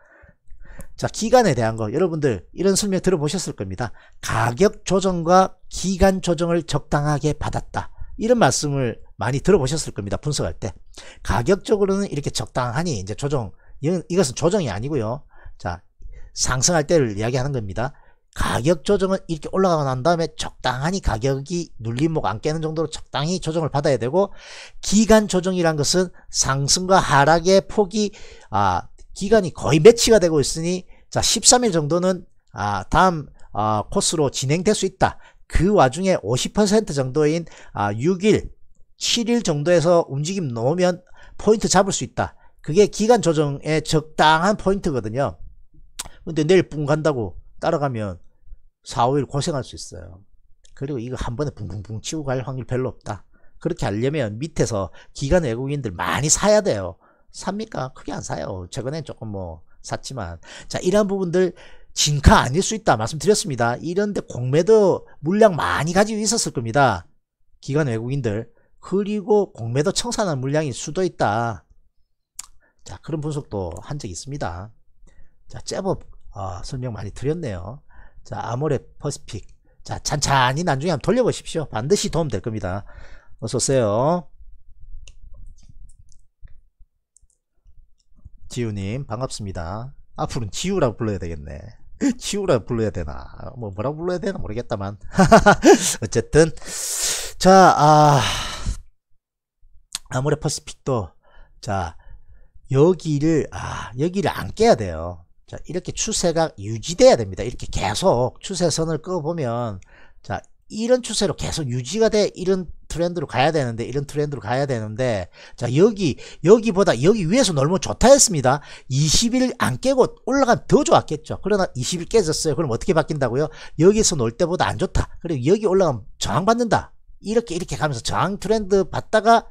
자, 기간에 대한 거 여러분들 이런 설명 들어보셨을 겁니다. 가격 조정과 기간 조정을 적당하게 받았다. 이런 말씀을 많이 들어보셨을 겁니다. 분석할 때. 가격적으로는 이렇게 적당하니 이제 조정 이것은 조정이 아니고요. 자, 상승할 때를 이야기하는 겁니다. 가격 조정은 이렇게 올라가고 난 다음에 적당하니 가격이 눌림목 안 깨는 정도로 적당히 조정을 받아야 되고 기간 조정이란 것은 상승과 하락의 폭이 아 기간이 거의 매치가 되고 있으니 자 13일 정도는 아 다음 아, 코스로 진행될 수 있다. 그 와중에 50% 정도인 아 6일 7일 정도에서 움직임 놓으면 포인트 잡을 수 있다. 그게 기간 조정에 적당한 포인트거든요. 근데 내일 뿡 간다고 따라가면 4, 5일 고생할 수 있어요. 그리고 이거 한 번에 붕붕붕 치고 갈 확률 별로 없다. 그렇게 하려면 밑에서 기간 외국인들 많이 사야 돼요. 삽니까? 크게 안 사요. 최근엔 조금 뭐 샀지만. 자, 이런 부분들 진카 아닐 수 있다 말씀드렸습니다. 이런데 공매도 물량 많이 가지고 있었을 겁니다. 기간 외국인들. 그리고 공매도 청산한 물량이 수도 있다. 자, 그런 분석도 한 적이 있습니다. 자, 제법 어, 설명 많이 드렸네요. 자, 아모레 퍼스픽 자, 찬찬히 나중에 한번 돌려보십시오. 반드시 도움 될 겁니다. 어서오세요. 지우님, 반갑습니다. 앞으로는 지우라고 불러야 되겠네. 지우라고 불러야 되나. 뭐, 뭐라고 불러야 되나 모르겠다만. 어쨌든. 자, 아, 아모레 퍼스픽도 자, 여기를, 아, 여기를 안 깨야 돼요. 자, 이렇게 추세가 유지돼야 됩니다. 이렇게 계속 추세선을 끄보면 어 자, 이런 추세로 계속 유지가 돼 이런 트렌드로 가야 되는데 이런 트렌드로 가야 되는데 자 여기 여기보다 여기 위에서 넓으면 좋다 했습니다 20일 안 깨고 올라가면 더 좋았겠죠 그러나 20일 깨졌어요 그럼 어떻게 바뀐다고요 여기서 놀 때보다 안 좋다 그리고 여기 올라가면 저항받는다 이렇게 이렇게 가면서 저항 트렌드 받다가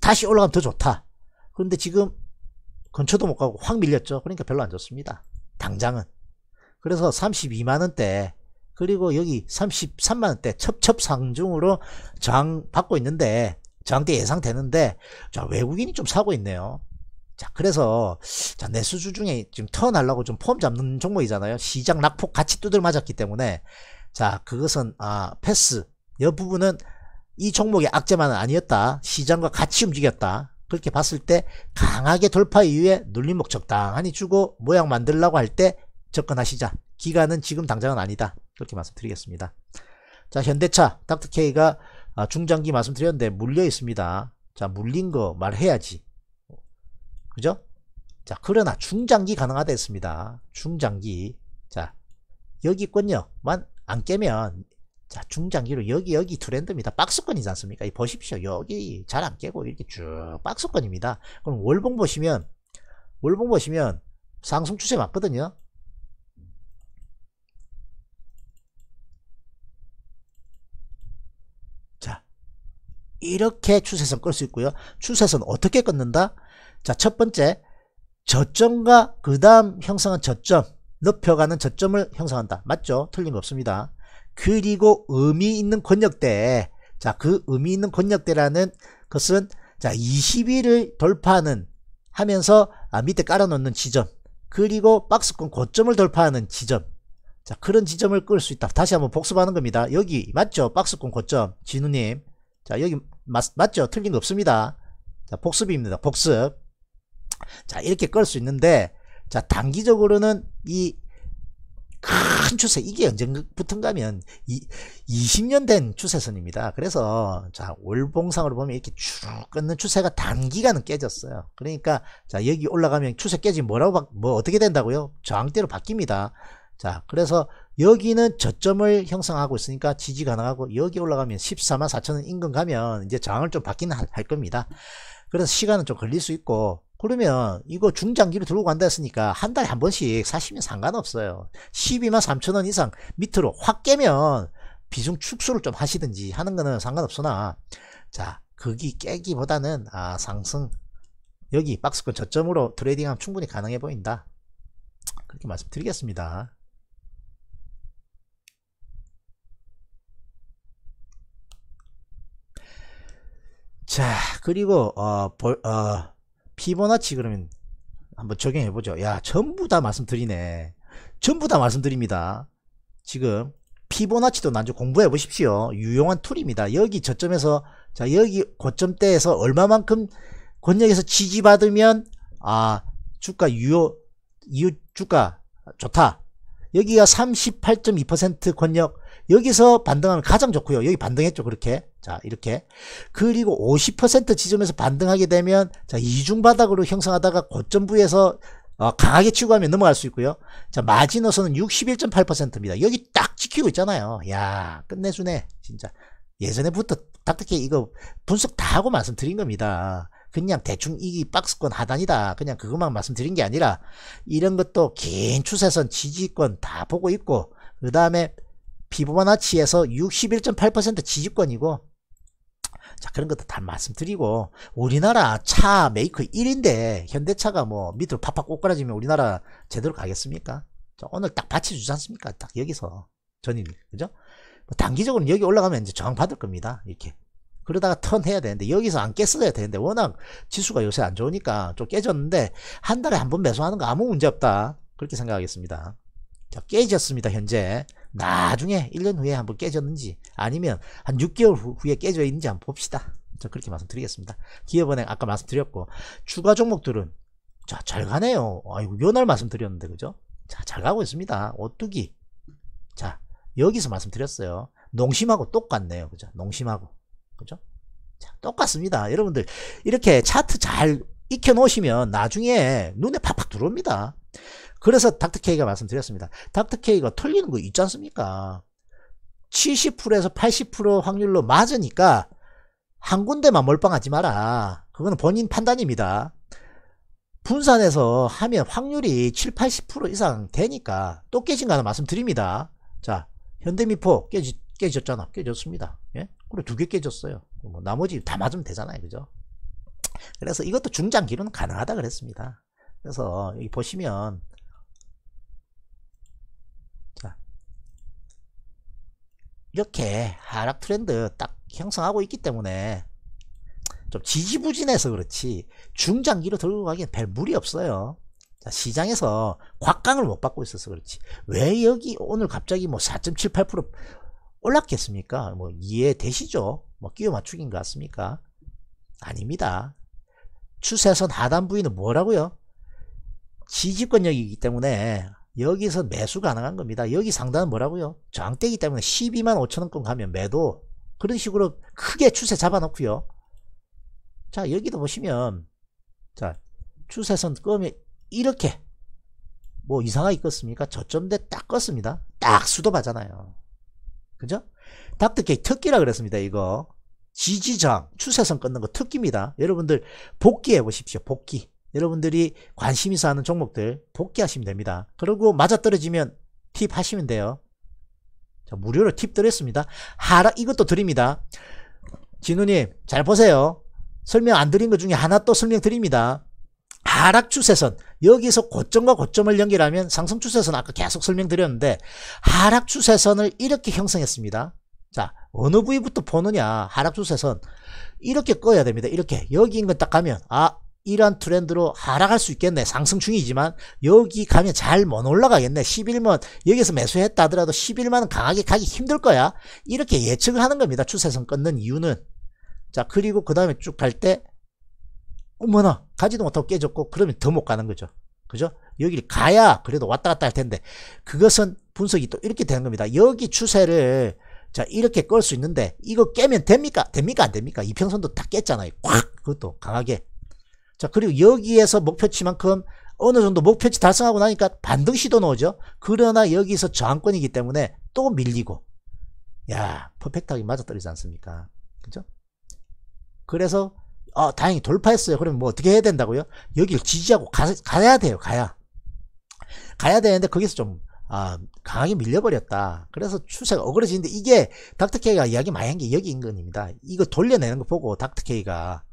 다시 올라가면 더 좋다 그런데 지금 근처도 못 가고 확 밀렸죠. 그러니까 별로 안 좋습니다. 당장은. 그래서 32만원대 그리고 여기 33만원대 첩첩상중으로 저항 받고 있는데 저항대 예상되는데 자 외국인이 좀 사고 있네요. 자 그래서 자 내수주 중에 지금 터날라고좀 폼 잡는 종목이잖아요. 시장 낙폭 같이 두들 맞았기 때문에 자 그것은 아 패스 여 부분은 이 종목의 악재만은 아니었다. 시장과 같이 움직였다. 그렇게 봤을 때 강하게 돌파 이후에 눌림목 적당하니 주고 모양 만들라고 할 때 접근하시자. 기간은 지금 당장은 아니다. 그렇게 말씀드리겠습니다. 자 현대차 닥터케이가 아, 중장기 말씀드렸는데 물려 있습니다. 자 물린 거 말해야지. 그죠? 자 그러나 중장기 가능하다 했습니다. 중장기 자 여기권요만 안 깨면 자 중장기로 여기 여기 트렌드입니다 박스권이지 않습니까 보십시오 여기 잘 안 깨고 이렇게 쭉 박스권입니다 그럼 월봉 보시면 월봉 보시면 상승 추세 맞거든요 자 이렇게 추세선 끌 수 있고요 추세선 어떻게 끊는다 자 첫 번째 저점과 그 다음 형성한 저점 높여가는 저점을 형성한다 맞죠 틀린 거 없습니다 그리고 의미 있는 권역대 자 그 의미 있는 권역대라는 것은 자 20일을 돌파하는 하면서 아, 밑에 깔아놓는 지점 그리고 박스권 고점을 돌파하는 지점 자 그런 지점을 끌 수 있다 다시 한번 복습하는 겁니다 여기 맞죠 박스권 고점 진우님 자 여기 맞, 맞죠 틀린 거 없습니다 자 복습입니다 복습 자 이렇게 끌 수 있는데 자 단기적으로는 이큰 추세 이게 언제부턴가면 하 20년 된 추세선입니다. 그래서 자 월봉상으로 보면 이렇게 쭉 끊는 추세가 단기간은 깨졌어요. 그러니까 자 여기 올라가면 추세 깨지 뭐라고 뭐 어떻게 된다고요? 저항대로 바뀝니다. 자 그래서 여기는 저점을 형성하고 있으니까 지지 가능하고 여기 올라가면 14만 4천원 인근 가면 이제 저항을 좀 받기는 할 겁니다. 그래서 시간은 좀 걸릴 수 있고 그러면 이거 중장기로 들고 간다 했으니까 한 달에 한 번씩 사시면 상관없어요. 12만 3천원 이상 밑으로 확 깨면 비중 축소를 좀 하시든지 하는 거는 상관없으나 자 거기 깨기보다는 아 상승 여기 박스권 저점으로 트레이딩하면 충분히 가능해 보인다. 그렇게 말씀드리겠습니다. 자 그리고 어, 볼, 어 피보나치 그러면 한번 적용해 보죠 야 전부 다 말씀드리네 전부 다 말씀드립니다 지금 피보나치도 난좀 공부해 보십시오 유용한 툴입니다 여기 저점에서 자 여기 고점대에서 얼마만큼 권역에서 지지받으면 아 주가 유효 이웃 주가 좋다 여기가 38.2% 권역 여기서 반등하면 가장 좋고요. 여기 반등했죠. 그렇게. 자, 이렇게. 그리고 50% 지점에서 반등하게 되면 자, 이중 바닥으로 형성하다가 고점 부에서 어, 강하게 치고 가면 넘어갈 수 있고요. 자, 마지노선은 61.8%입니다. 여기 딱 지키고 있잖아요. 야, 끝내주네. 진짜. 예전에부터 딱딱해 이거 분석 다 하고 말씀드린 겁니다. 그냥 대충 이 박스권 하단이다. 그냥 그것만 말씀드린 게 아니라 이런 것도 긴 추세선 지지권 다 보고 있고 그 다음에 피부만나치에서61.8% 지지권이고 자 그런 것도 다 말씀드리고 우리나라 차 메이커 1인데 현대차가 뭐 밑으로 팍팍 꼬꾸라지면 우리나라 제대로 가겠습니까? 자, 오늘 딱 받쳐주지 않습니까? 딱 여기서 전일 그죠? 뭐 단기적으로는 여기 올라가면 이제 저항받을 겁니다. 이렇게. 그러다가 턴 해야 되는데 여기서 안 깼어야 되는데 워낙 지수가 요새 안 좋으니까 좀 깨졌는데 한 달에 한 번 매수하는 거 아무 문제 없다. 그렇게 생각하겠습니다. 자, 깨졌습니다. 현재. 나중에 1년 후에 한번 깨졌는지 아니면 한 6개월 후, 에 깨져 있는지 한번 봅시다. 저 그렇게 말씀드리겠습니다. 기업은행 아까 말씀드렸고 추가 종목들은 자잘 가네요. 아이고 연날 말씀드렸는데 그죠? 자잘 가고 있습니다. 오뚜기 자 여기서 말씀드렸어요. 농심하고 똑같네요. 그죠? 농심하고 그죠? 자 똑같습니다. 여러분들 이렇게 차트 잘 익혀 놓으시면 나중에 눈에 팍팍 들어옵니다. 그래서 닥터케이가 말씀드렸습니다. 닥터케이가 틀리는 거 있지 않습니까? 70%에서 80% 확률로 맞으니까 한 군데만 몰빵하지 마라. 그거는 본인 판단입니다. 분산해서 하면 확률이 7, 80% 이상 되니까 또 깨진 거 하나 말씀드립니다. 자, 현대미포 깨지, 깨졌잖아. 깨졌습니다. 예? 그리고 두 개 깨졌어요. 뭐 나머지 다 맞으면 되잖아요. 그죠? 그래서 이것도 중장기로는 가능하다 그랬습니다. 그래서 여기 보시면 이렇게 하락 트렌드 딱 형성하고 있기 때문에 좀 지지부진해서 그렇지 중장기로 들고 가기엔 별 무리 없어요. 자, 시장에서 곽강을 못 받고 있어서 그렇지 왜 여기 오늘 갑자기 뭐 4.78% 올랐겠습니까? 뭐 이해되시죠? 뭐 끼워 맞추긴것 같습니까? 아닙니다. 추세선 하단 부위는 뭐라고요? 지지권력이기 때문에 여기서 매수 가능한 겁니다. 여기 상단은 뭐라고요? 저항대기 때문에 12만 5천원권 가면 매도 그런 식으로 크게 추세 잡아놓고요. 자 여기도 보시면 자 추세선 끄면 이렇게 뭐 이상하게 껐습니까? 저점대 딱 껐습니다. 딱 수도 봐잖아요. 그죠? 닥터케이 특기라 그랬습니다. 이거 지지장 추세선 끊는 거 특기입니다. 여러분들 복귀해 보십시오. 복귀. 여러분들이 관심 있어 하는 종목들 복귀하시면 됩니다. 그리고 맞아떨어지면 팁 하시면 돼요. 자, 무료로 팁 드렸습니다. 하락 이것도 드립니다. 진우님 잘 보세요. 설명 안 드린 것 중에 하나 또 설명 드립니다. 하락 추세선 여기서 고점과 고점을 연결하면 상승 추세선 아까 계속 설명드렸는데 하락 추세선을 이렇게 형성했습니다. 자 어느 부위부터 보느냐 하락 추세선 이렇게 꺼야 됩니다. 이렇게 여기인 것딱 가면 아 이런 트렌드로 하락할 수 있겠네. 상승중이지만 여기 가면 잘 못 올라가겠네. 11만 여기서 매수했다 하더라도 11만은 강하게 가기 힘들 거야. 이렇게 예측을 하는 겁니다. 추세선 끊는 이유는. 자 그리고 그 다음에 쭉 갈 때 어머나 가지도 못하고 깨졌고 그러면 더 못 가는 거죠. 그죠? 여기를 가야 그래도 왔다 갔다 할 텐데 그것은 분석이 또 이렇게 되는 겁니다. 여기 추세를 자 이렇게 끌 수 있는데 이거 깨면 됩니까? 됩니까? 안 됩니까? 이평선도 다 깼잖아요. 꽉 그것도 강하게 자, 그리고 여기에서 목표치만큼 어느 정도 목표치 달성하고 나니까 반등 시도 나오죠. 그러나 여기서 저항권이기 때문에 또 밀리고. 야, 퍼펙트하게 맞아떨어지지 않습니까? 그죠? 그래서 어, 다행히 돌파했어요. 그러면 뭐 어떻게 해야 된다고요? 여기를 지지하고 가, 가야 돼요. 가야. 가야 되는데 거기서 좀 아, 강하게 밀려버렸다. 그래서 추세가 어그러지는데 이게 닥터케이가 이야기 많이 한 게 여기인 겁니다. 이거 돌려내는 거 보고 닥터케이가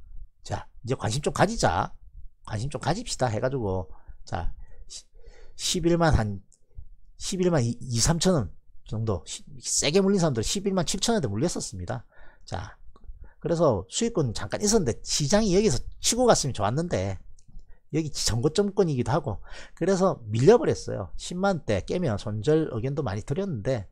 자 이제 관심 좀 가지자. 관심 좀 가집시다. 해가지고, 자, 11만 한, 11만 2, 3천원 정도, 세게 물린 사람들 11만 7천원에 물렸었습니다. 자, 그래서 수익권 잠깐 있었는데, 시장이 여기서 치고 갔으면 좋았는데, 여기 전고점권이기도 하고, 그래서 밀려버렸어요. 10만대 깨면 손절 의견도 많이 드렸는데,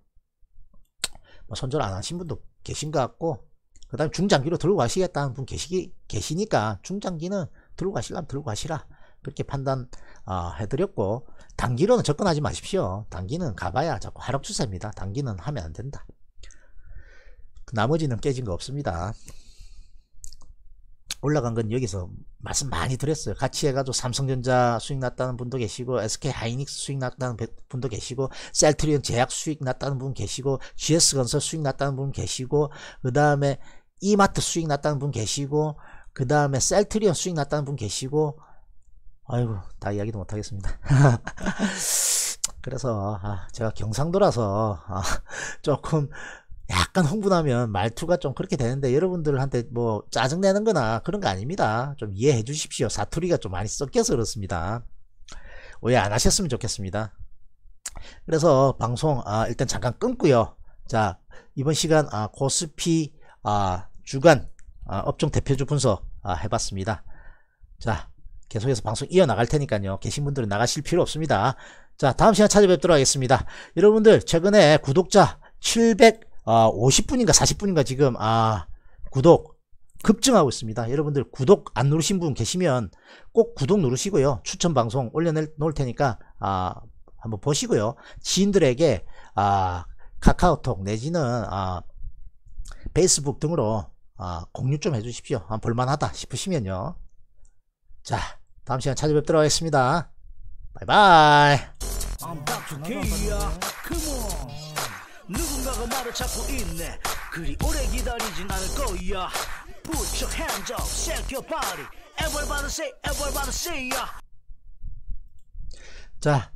뭐 손절 안 하신 분도 계신 것 같고, 그 다음에 중장기로 들고 가시겠다 는분계시 계시니까 중장기는 들고 가시려면 들고 가시라. 그렇게 판단, 어, 해드렸고, 단기로는 접근하지 마십시오. 단기는 가봐야 자꾸 하락 추세입니다. 단기는 하면 안 된다. 그 나머지는 깨진 거 없습니다. 올라간 건 여기서 말씀 많이 드렸어요. 같이 해가지고 삼성전자 수익 났다는 분도 계시고, SK 하이닉스 수익 났다는 분도 계시고, 셀트리온 제약 수익 났다는 분 계시고, GS건설 수익 났다는 분 계시고, 그 다음에 이마트 수익 났다는 분 계시고 그 다음에 셀트리온 수익 났다는 분 계시고 아이고 다 이야기도 못하겠습니다 그래서 아, 제가 경상도라서 아, 조금 약간 흥분하면 말투가 좀 그렇게 되는데 여러분들한테 뭐 짜증내는 거나 그런 거 아닙니다 좀 이해해 주십시오 사투리가 좀 많이 섞여서 그렇습니다 오해 안 하셨으면 좋겠습니다 그래서 방송 아, 일단 잠깐 끊고요 자 이번 시간 아, 코스피 아, 주간 아, 업종 대표주 분석 아, 해봤습니다. 자, 계속해서 방송 이어나갈 테니까요. 계신 분들은 나가실 필요 없습니다. 자, 다음 시간 찾아뵙도록 하겠습니다. 여러분들, 최근에 구독자 750분인가 아, 40분인가 지금, 아, 구독 급증하고 있습니다. 여러분들, 구독 안 누르신 분 계시면 꼭 구독 누르시고요. 추천 방송 올려놓을 테니까, 아, 한번 보시고요. 지인들에게, 아, 카카오톡 내지는, 아, 페이스북 등으로 아, 공유 좀 해주십시오. 아, 볼만하다 싶으시면요. 자, 다음 시간 에 찾아뵙도록 하겠습니다. 바이바이. 누군가가 말을 찾고 있네 그리 오래 기다리진 않을 거야 Put your hands up, shake your body Everybody say, everybody say yeah. 자